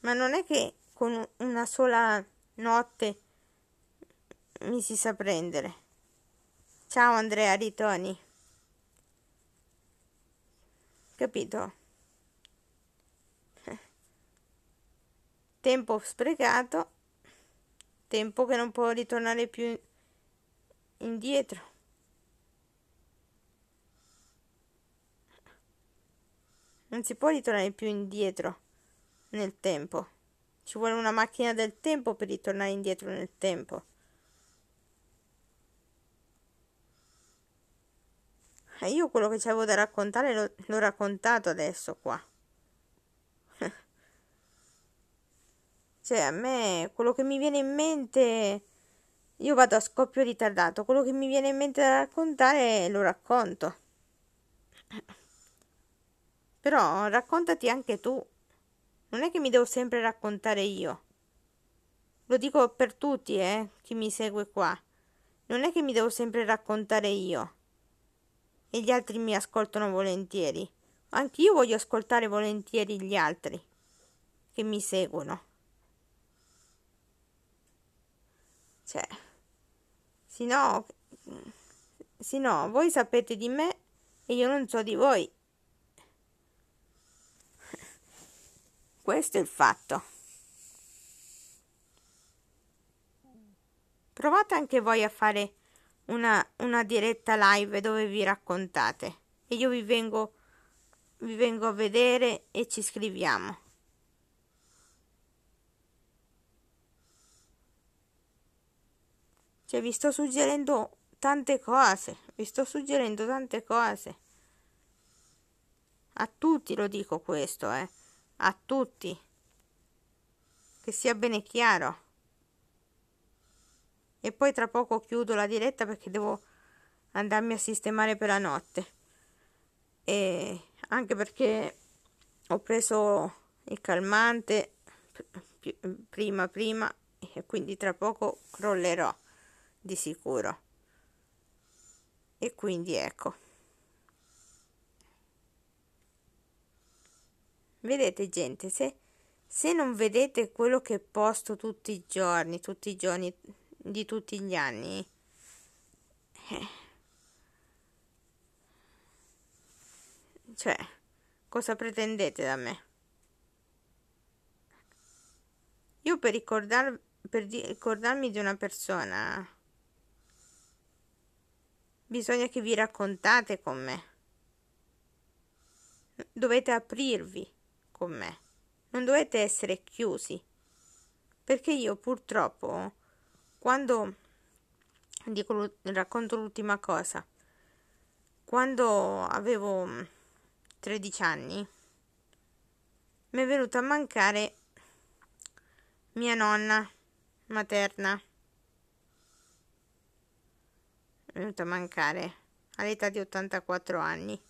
Ma non è che con una sola notte mi si sa prendere. Ciao Andrea Ritoni. Capito? Eh. Tempo sprecato, tempo che non può ritornare più indietro. Non si può ritornare più indietro nel tempo. Ci vuole una macchina del tempo per ritornare indietro nel tempo. E io quello che ci avevo da raccontare l'ho, l'ho raccontato adesso qua. cioè, a me quello che mi viene in mente. Io vado a scoppio ritardato. Quello che mi viene in mente da raccontare lo racconto. Però raccontati anche tu. Non è che mi devo sempre raccontare io. Lo dico per tutti, eh, chi mi segue qua. Non è che mi devo sempre raccontare io. E gli altri mi ascoltano volentieri. Anch'io voglio ascoltare volentieri gli altri che mi seguono. Cioè, sì no, voi sapete di me e io non so di voi. Questo è il fatto. Provate anche voi a fare una, una diretta live dove vi raccontate e io vi vengo, vi vengo a vedere e ci scriviamo. Cioè, vi sto suggerendo tante cose, vi sto suggerendo tante cose. A tutti lo dico questo, eh a tutti, che sia bene chiaro. E poi tra poco chiudo la diretta perché devo andarmi a sistemare per la notte. E anche perché ho preso il calmante prima prima e quindi tra poco crollerò di sicuro. E quindi ecco. Vedete gente, se, se non vedete quello che posto tutti i giorni, tutti i giorni di tutti gli anni, eh. cioè, cosa pretendete da me? Io per, ricordar, per di, ricordarmi di una persona bisogna che vi raccontate con me. Dovete aprirvi con me. Non dovete essere chiusi. Perché io purtroppo, quando dico, racconto l'ultima cosa, quando avevo 13 mm, anni, mi è venuta a mancare mia nonna materna. Mi è venuta a mancare all'età di 84 anni.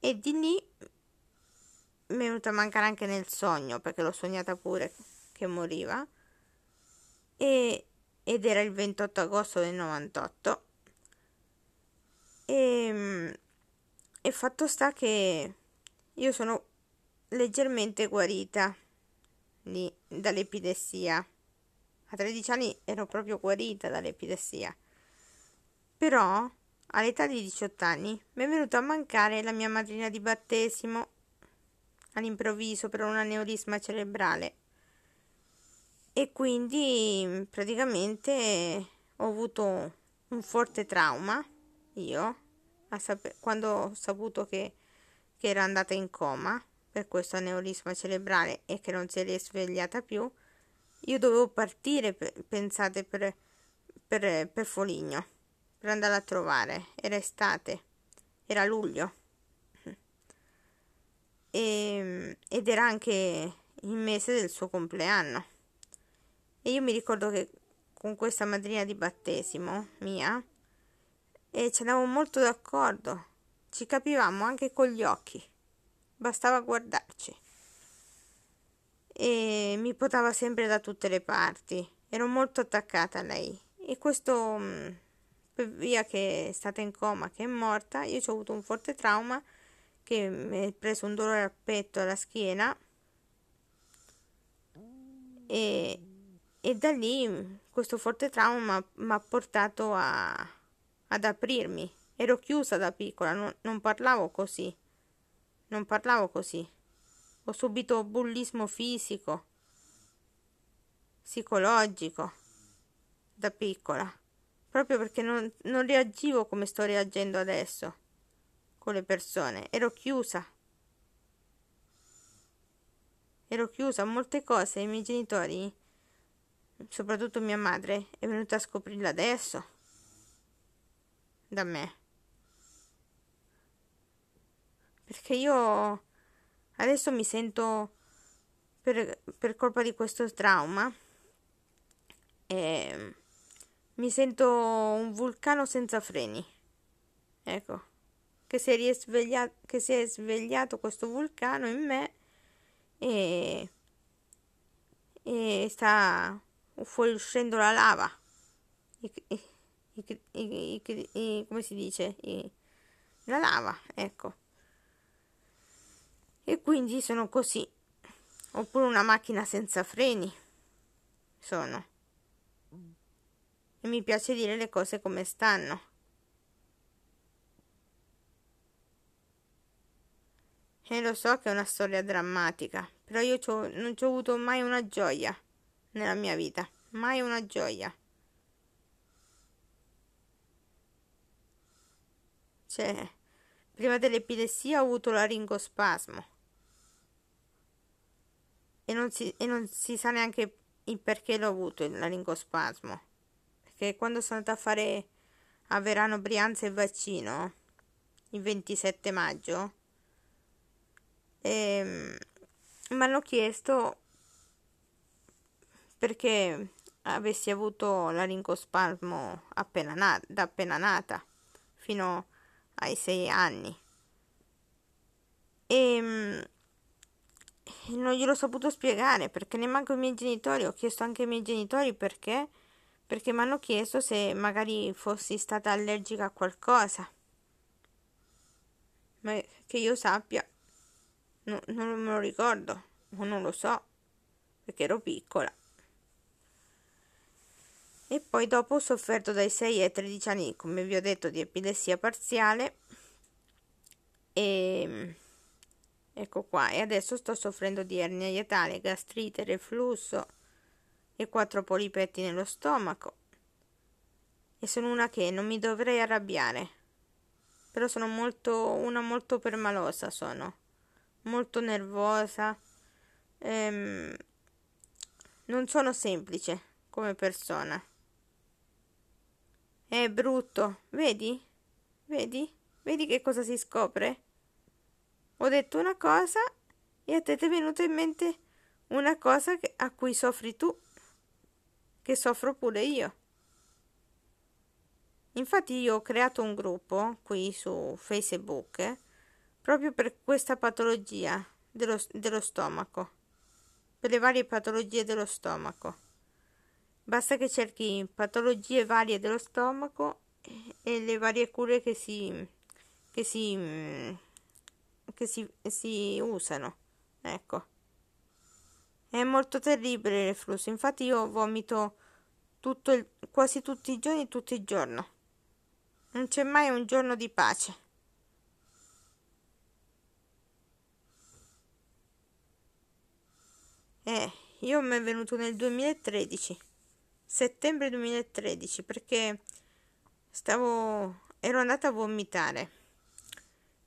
E di lì mi è venuta a mancare anche nel sogno, perché l'ho sognata pure che moriva. E, ed era il 28 agosto del 98. E, ehm, e fatto sta che io sono leggermente guarita lì, dall'epilessia. A 13 anni ero proprio guarita dall'epilessia. Però all'età di 18 anni mi è venuta a mancare la mia madrina di battesimo all'improvviso per un aneurisma cerebrale e quindi praticamente ho avuto un forte trauma io sap- quando ho saputo che, che era andata in coma per questo aneurisma cerebrale e che non si è risvegliata più io dovevo partire pensate per, per, per Foligno per andare a trovare era estate era luglio e, ehm, ed era anche il mese del suo compleanno. E io mi ricordo che con questa madrina di battesimo mia e eh, ci andavamo molto d'accordo, ci capivamo anche con gli occhi, bastava guardarci. E mi potava sempre da tutte le parti, ero molto attaccata a lei e questo per mm, via che è stata in coma, che è morta, io ci ho avuto un forte trauma che mi è preso un dolore al petto, alla schiena e, e da lì questo forte trauma mi ha portato a, ad aprirmi. Ero chiusa da piccola, non, non parlavo così, non parlavo così. Ho subito bullismo fisico, psicologico, da piccola, proprio perché non, non reagivo come sto reagendo adesso con le persone, ero chiusa. Ero chiusa a molte cose, i miei genitori, soprattutto mia madre, è venuta a scoprirla adesso. Da me. Perché io adesso mi sento per, per colpa di questo trauma. E mi sento un vulcano senza freni. Ecco che si è, risvegliato, che si è svegliato questo vulcano in me e, e sta fuoriuscendo la lava. I, i, i, come si dice? la lava, ecco. E quindi sono così. Oppure una macchina senza freni. Sono. E mi piace dire le cose come stanno. E lo so che è una storia drammatica, però io non ci ho avuto mai una gioia nella mia vita, mai una gioia. Cioè, prima dell'epilessia ho avuto laringospasmo e non si, e non si sa neanche il perché l'ho avuto il laringospasmo. Perché quando sono andata a fare a Verano Brianza il vaccino, il 27 maggio, e ehm, mi hanno chiesto perché avessi avuto l'arincospalmo appena na- da appena nata, fino ai sei anni. E ehm, non gliel'ho saputo spiegare perché neanche i miei genitori, ho chiesto anche ai miei genitori perché, perché mi hanno chiesto se magari fossi stata allergica a qualcosa. Ma che io sappia, no, non me lo ricordo, o non lo so, perché ero piccola. E poi dopo ho sofferto dai 6 ai 13 anni, come vi ho detto, di epilessia parziale. E ehm, ecco qua, e adesso sto soffrendo di ernia ietale, gastrite, reflusso e quattro polipetti nello stomaco. E sono una che non mi dovrei arrabbiare, però sono molto, una molto permalosa sono molto nervosa. Ehm, non sono semplice come persona. È brutto, vedi? Vedi? Vedi che cosa si scopre? Ho detto una cosa e a te ti è venuta in mente una cosa che, a cui soffri tu, che soffro pure io. Infatti io ho creato un gruppo qui su Facebook proprio per questa patologia dello, dello stomaco, per le varie patologie dello stomaco. Basta che cerchi patologie varie dello stomaco e le varie cure che si, che si, che si, si usano. Ecco. È molto terribile il reflusso, infatti io vomito tutto il, quasi tutti i giorni, tutto il giorno. Non c'è mai un giorno di pace. Eh, io mi è venuto nel 2013, settembre 2013, perché stavo, ero andata a vomitare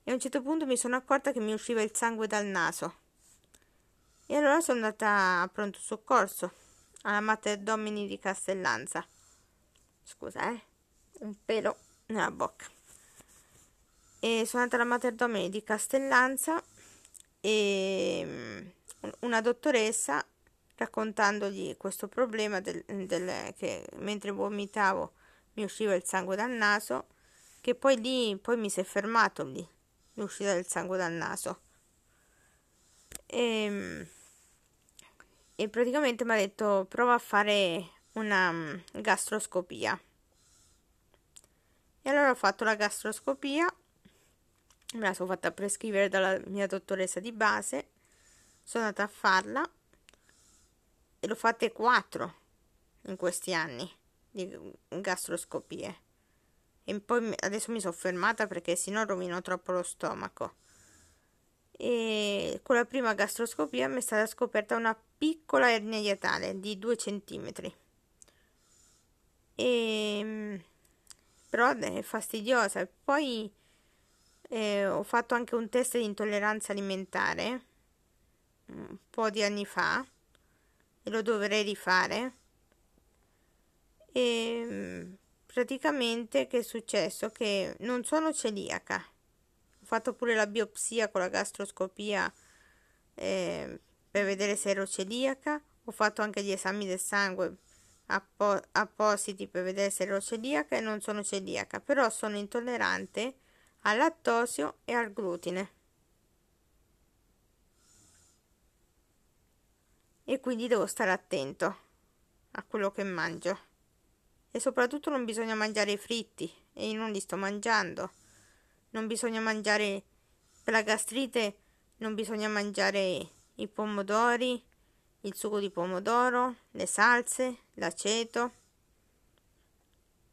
e a un certo punto mi sono accorta che mi usciva il sangue dal naso. E allora sono andata a pronto soccorso, alla Mater Domini di Castellanza. Scusa, eh, un pelo nella bocca. E sono andata alla Mater Domini di Castellanza e mm, una dottoressa raccontandogli questo problema del, del, che mentre vomitavo mi usciva il sangue dal naso, che poi lì poi mi si è fermato lì l'uscita del sangue dal naso. E, ehm, e praticamente mi ha detto prova a fare una mm, gastroscopia. E allora ho fatto la gastroscopia, me la sono fatta prescrivere dalla mia dottoressa di base sono andata a farla e l'ho fatte quattro in questi anni di gastroscopie e poi adesso mi sono fermata perché sennò rovino troppo lo stomaco e con la prima gastroscopia mi è stata scoperta una piccola ernia iatale di 2 cm e, però è fastidiosa poi eh, ho fatto anche un test di intolleranza alimentare un po' di anni fa e lo dovrei rifare e mm, praticamente che è successo che non sono celiaca ho fatto pure la biopsia con la gastroscopia eh, per vedere se ero celiaca ho fatto anche gli esami del sangue appo- appositi per vedere se ero celiaca e non sono celiaca però sono intollerante al lattosio e al glutine e quindi devo stare attento a quello che mangio. E soprattutto non bisogna mangiare i fritti e io non li sto mangiando. Non bisogna mangiare per la gastrite, non bisogna mangiare i pomodori, il sugo di pomodoro, le salse, l'aceto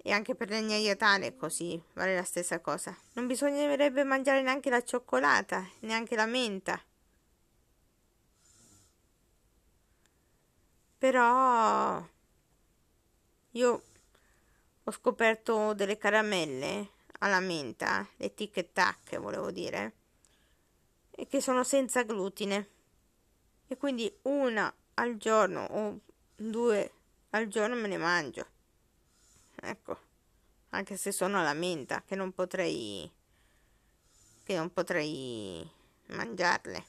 e anche per le gnaiatane così vale la stessa cosa. Non bisognerebbe mangiare neanche la cioccolata, neanche la menta. Però io ho scoperto delle caramelle alla menta, le tic e tac, volevo dire, e che sono senza glutine. E quindi una al giorno o due al giorno me ne mangio. Ecco, anche se sono alla menta, che non potrei che non potrei mangiarle.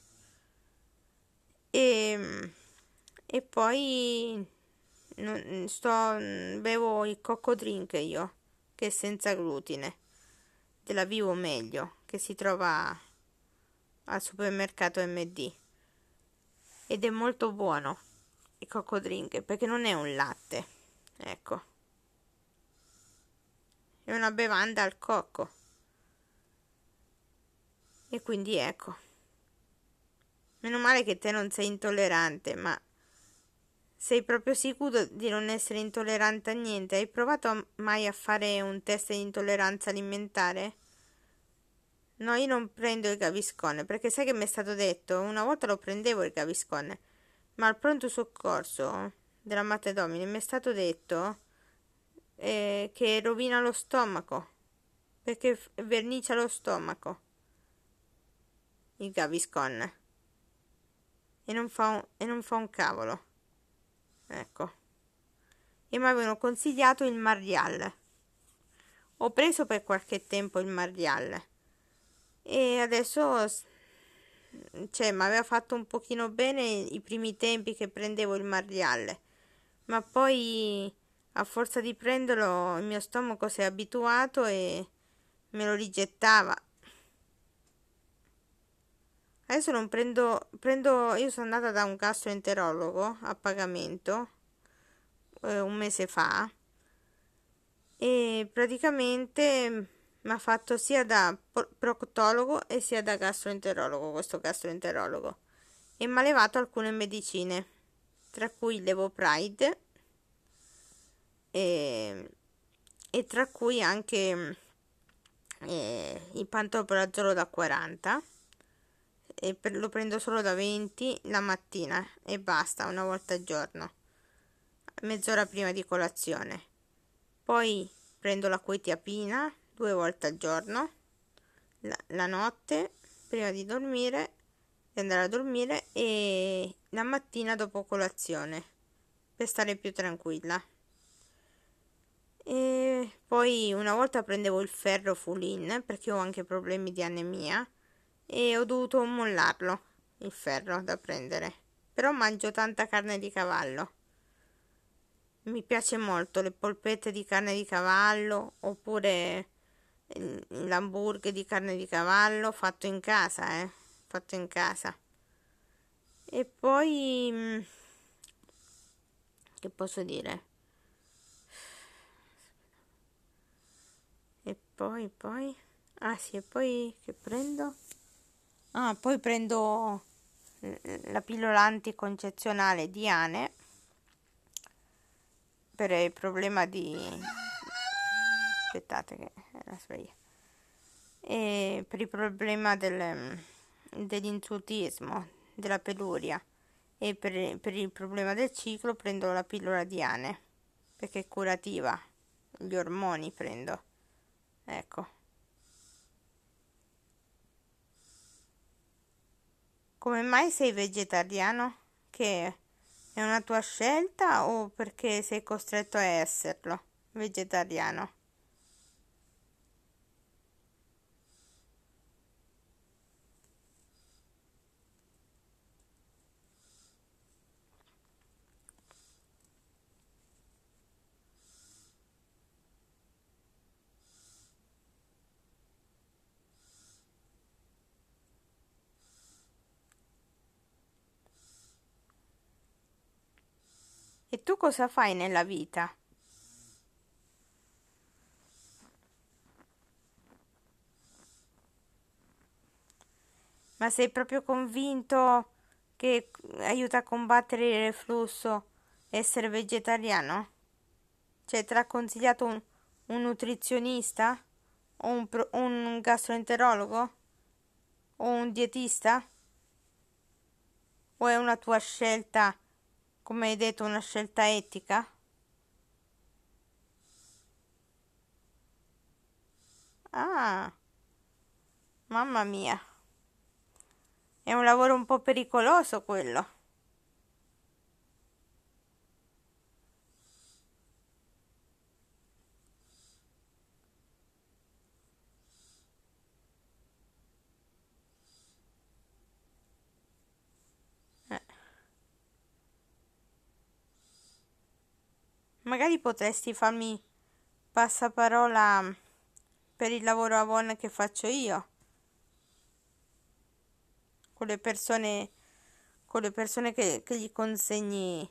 E ehm, e poi sto, bevo il cocco drink io, che è senza glutine, della Vivo Meglio, che si trova al supermercato MD ed è molto buono il cocco drink perché non è un latte, ecco, è una bevanda al cocco e quindi ecco. Meno male che te non sei intollerante, ma sei proprio sicuro di non essere intollerante a niente? Hai provato mai a fare un test di intolleranza alimentare? No, io non prendo il gaviscone, perché sai che mi è stato detto? Una volta lo prendevo il gaviscone, ma al pronto soccorso della Matte Domini mi è stato detto eh, che rovina lo stomaco, perché vernicia lo stomaco, il gaviscone, e non fa un, e non fa un cavolo ecco e mi avevano consigliato il Mardial ho preso per qualche tempo il Mardial e adesso cioè mi aveva fatto un pochino bene i primi tempi che prendevo il Mardial ma poi a forza di prenderlo il mio stomaco si è abituato e me lo rigettava Adesso non prendo, prendo, io sono andata da un gastroenterologo a pagamento eh, un mese fa e praticamente mi mm, ha fatto sia da proctologo e sia da gastroenterologo questo gastroenterologo e mi ha levato alcune medicine tra cui l'Evopride e, e tra cui anche mm, eh, il pantoprazolo da 40 e per, lo prendo solo da 20 la mattina e basta una volta al giorno, mezz'ora prima di colazione. Poi prendo la quetiapina due volte al giorno, la, la notte prima di dormire, di andare a dormire e la mattina dopo colazione per stare più tranquilla. E poi una volta prendevo il ferro full in perché ho anche problemi di anemia e ho dovuto mollarlo, il ferro da prendere. Però mangio tanta carne di cavallo. Mi piace molto le polpette di carne di cavallo oppure l'hamburger di carne di cavallo fatto in casa, eh? Fatto in casa. E poi mm, che posso dire? E poi poi ah sì, e poi che prendo? Ah, poi prendo eh, la pillola anticoncezionale di Ane per il problema di... aspettate che la sveglia. E per il problema del, dell'insultismo, della peluria e per, per, il problema del ciclo prendo la pillola di Ane perché è curativa, gli ormoni prendo. Ecco. Come mai sei vegetariano? Che è una tua scelta o perché sei costretto a esserlo? Vegetariano. E tu cosa fai nella vita? Ma sei proprio convinto che aiuta a combattere il reflusso essere vegetariano? Cioè, te l'ha consigliato un, un nutrizionista? O un, un gastroenterologo? O un dietista? O è una tua scelta? come hai detto, una scelta etica? Ah, mamma mia, è un lavoro un po' pericoloso quello. Magari potresti farmi passaparola per il lavoro a Avon che faccio io. Con le persone, con le persone che, che gli consegni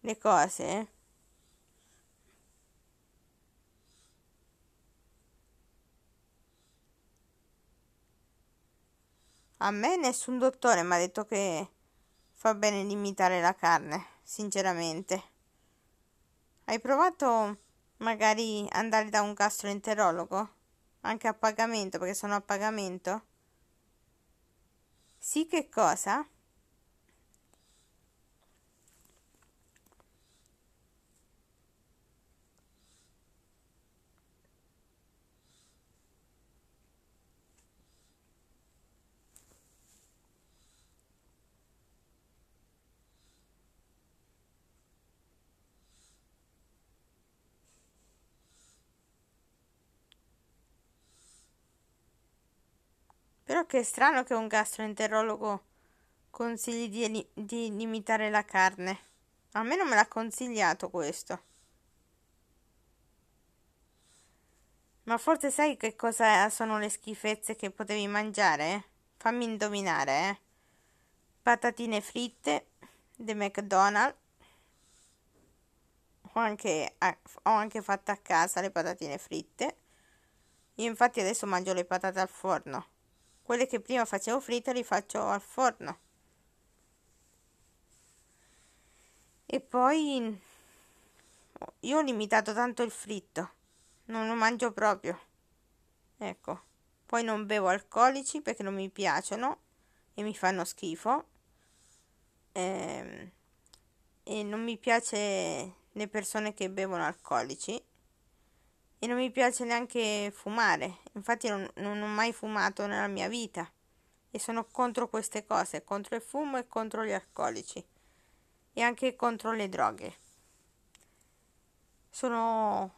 le cose. Eh. A me nessun dottore mi ha detto che fa bene limitare la carne, sinceramente. Hai provato magari andare da un gastroenterologo? Anche a pagamento, perché sono a pagamento? Sì, che cosa? Però che strano che un gastroenterologo consigli di, di limitare la carne. A me non me l'ha consigliato questo. Ma forse sai che cosa sono le schifezze che potevi mangiare? Fammi indovinare, eh. Patatine fritte, The McDonald's. Ho anche, ah, ho anche fatto a casa le patatine fritte. Io infatti adesso mangio le patate al forno. Quelle che prima facevo fritte le faccio al forno. E poi io ho limitato tanto il fritto, non lo mangio proprio. Ecco, poi non bevo alcolici perché non mi piacciono e mi fanno schifo. Ehm, e non mi piace le persone che bevono alcolici e non mi piace neanche fumare, infatti non, non, ho mai fumato nella mia vita e sono contro queste cose, contro il fumo e contro gli alcolici e anche contro le droghe. Sono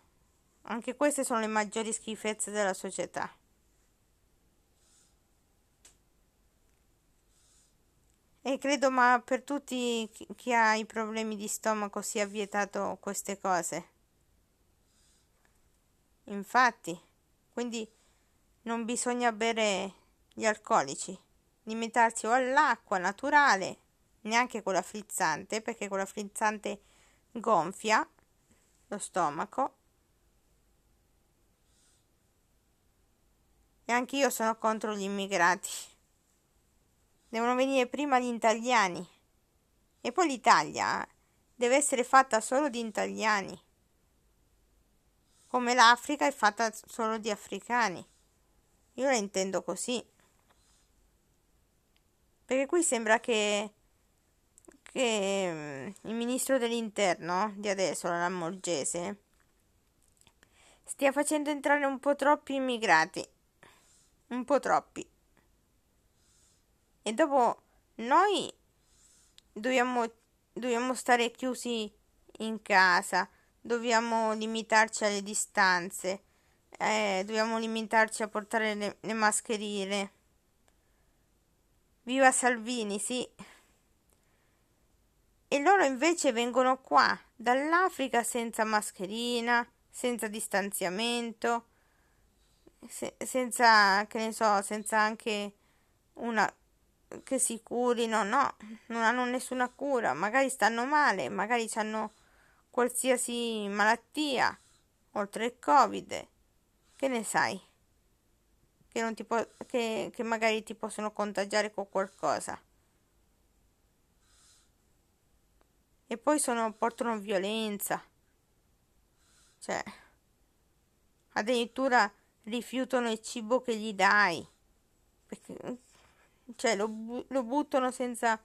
anche queste sono le maggiori schifezze della società. E credo ma per tutti chi ha i problemi di stomaco sia vietato queste cose. Infatti, quindi non bisogna bere gli alcolici, limitarsi o all'acqua naturale, neanche quella frizzante, perché quella frizzante gonfia lo stomaco. E anche io sono contro gli immigrati. Devono venire prima gli italiani. E poi l'Italia eh, deve essere fatta solo di italiani come l'Africa è fatta solo di africani. Io la intendo così. Perché qui sembra che, che mm, il ministro dell'interno di adesso, la Lamorgese, stia facendo entrare un po' troppi immigrati. Un po' troppi. E dopo noi dobbiamo, dobbiamo stare chiusi in casa dobbiamo limitarci alle distanze, eh, dobbiamo limitarci a portare le, le mascherine. Viva Salvini, sì. E loro invece vengono qua, dall'Africa, senza mascherina, senza distanziamento, se, senza, che ne so, senza anche una che si curino, no, non hanno nessuna cura, magari stanno male, magari hanno qualsiasi malattia, oltre il Covid, che ne sai? Che, po- che, che magari ti possono contagiare con qualcosa. E poi sono, portano violenza. Cioè, addirittura rifiutano il cibo che gli dai. Perché, cioè, lo, bu- lo buttano senza,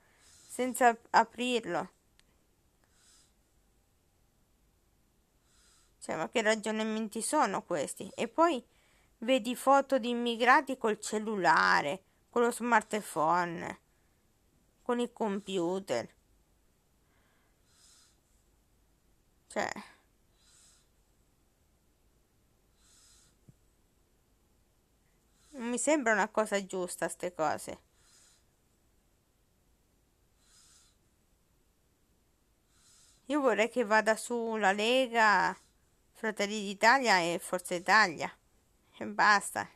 senza aprirlo. Cioè, ma che ragionamenti sono questi? E poi vedi foto di immigrati col cellulare, con lo smartphone, con il computer. Cioè... Non mi sembra una cosa giusta queste cose. Io vorrei che vada su la Lega Fratelli d'Italia e Forza Italia. E basta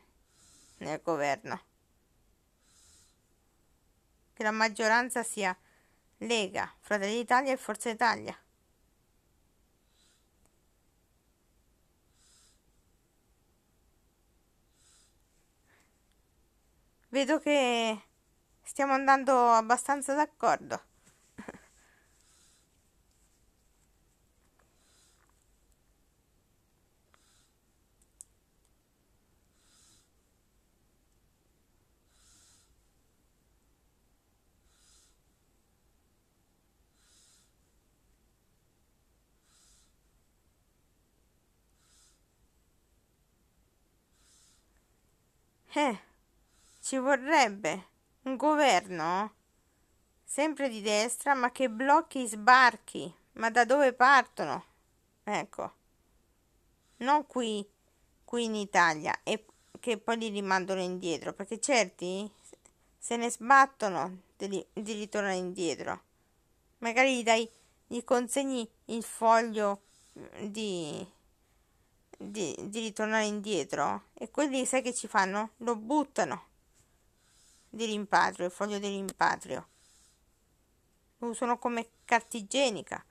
nel governo. Che la maggioranza sia Lega, Fratelli d'Italia e Forza Italia. Vedo che stiamo andando abbastanza d'accordo. Eh, ci vorrebbe un governo sempre di destra, ma che blocchi i sbarchi. Ma da dove partono? Ecco, non qui, qui in Italia e che poi li rimandano indietro, perché certi se ne sbattono di, di ritornare indietro. Magari gli dai, gli consegni il foglio mm, di di, di ritornare indietro e quelli sai che ci fanno? Lo buttano di rimpatrio, il foglio di rimpatrio. Lo usano come carta igienica.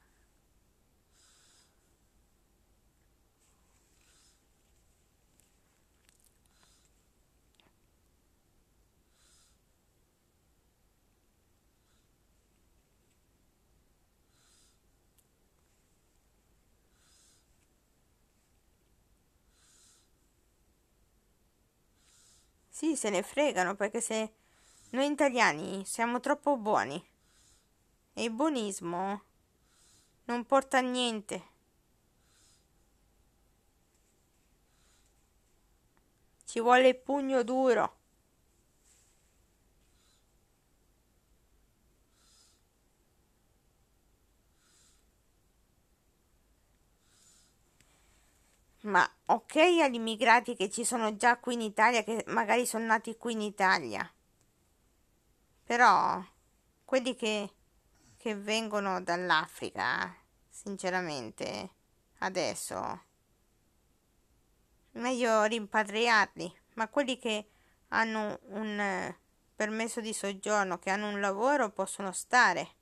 Sì, se ne fregano perché se noi italiani siamo troppo buoni e il buonismo non porta a niente. Ci vuole il pugno duro. Ma ok agli immigrati che ci sono già qui in Italia, che magari sono nati qui in Italia. Però quelli che, che vengono dall'Africa, sinceramente, adesso meglio rimpatriarli, ma quelli che hanno un eh, permesso di soggiorno, che hanno un lavoro, possono stare.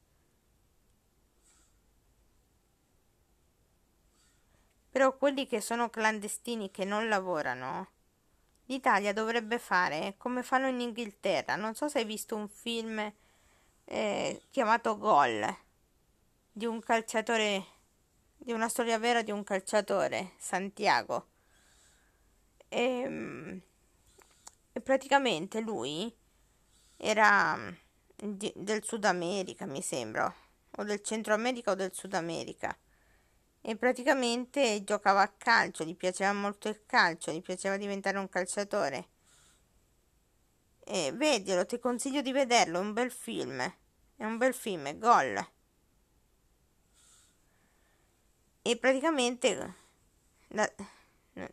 Però quelli che sono clandestini che non lavorano, l'Italia dovrebbe fare come fanno in Inghilterra. Non so se hai visto un film eh, chiamato Gol di un calciatore, di una storia vera di un calciatore, Santiago. E, ehm, e praticamente lui era mm, di, del Sud America, mi sembra, o del Centro America o del Sud America e praticamente giocava a calcio, gli piaceva molto il calcio, gli piaceva diventare un calciatore. E vedilo, ti consiglio di vederlo, è un bel film. È un bel film, gol. E praticamente la,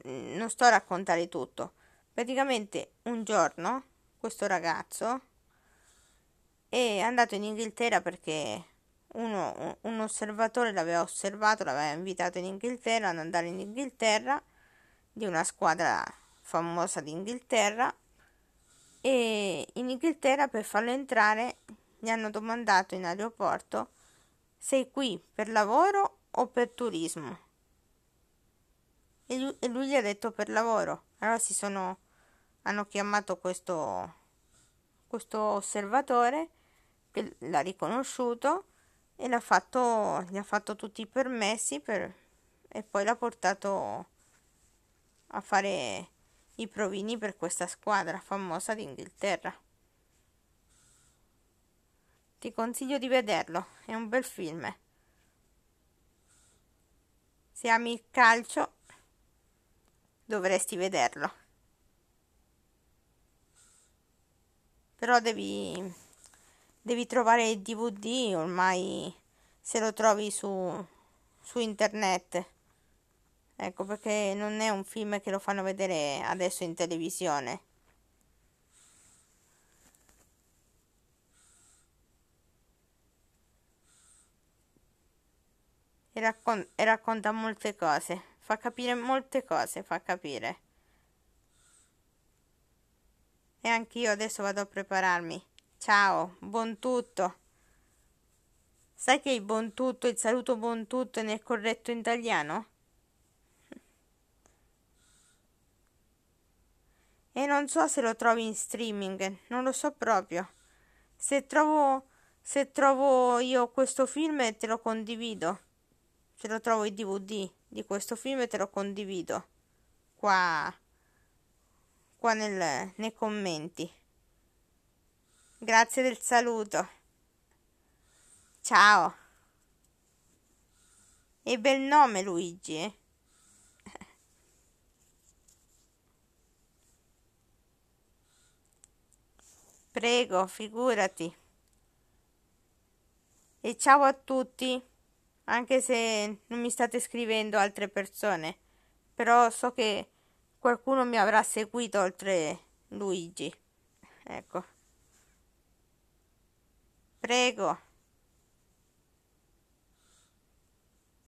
non sto a raccontare tutto. Praticamente un giorno questo ragazzo è andato in Inghilterra perché uno, un osservatore l'aveva osservato, l'aveva invitato in Inghilterra ad andare in Inghilterra di una squadra famosa d'Inghilterra e in Inghilterra per farlo entrare gli hanno domandato in aeroporto sei qui per lavoro o per turismo e lui, e lui gli ha detto per lavoro allora si sono hanno chiamato questo questo osservatore che l'ha riconosciuto e l'ha fatto, gli ha fatto tutti i permessi per, e poi l'ha portato a fare i provini per questa squadra famosa d'Inghilterra. Ti consiglio di vederlo, è un bel film. Se ami il calcio dovresti vederlo. Però devi devi trovare il DVD ormai se lo trovi su, su internet. Ecco perché non è un film che lo fanno vedere adesso in televisione. E, raccon- e racconta molte cose, fa capire molte cose, fa capire. E anch'io adesso vado a prepararmi. Ciao, buon tutto. Sai che il buon tutto, il saluto buon tutto è nel corretto italiano? E non so se lo trovi in streaming, non lo so proprio. Se trovo, se trovo io questo film te lo condivido. Se lo trovo il DVD di questo film te lo condivido. Qua, qua nel, nei commenti. Grazie del saluto. Ciao. E bel nome Luigi. Eh? Prego, figurati. E ciao a tutti, anche se non mi state scrivendo altre persone, però so che qualcuno mi avrà seguito oltre Luigi. Ecco. Prego.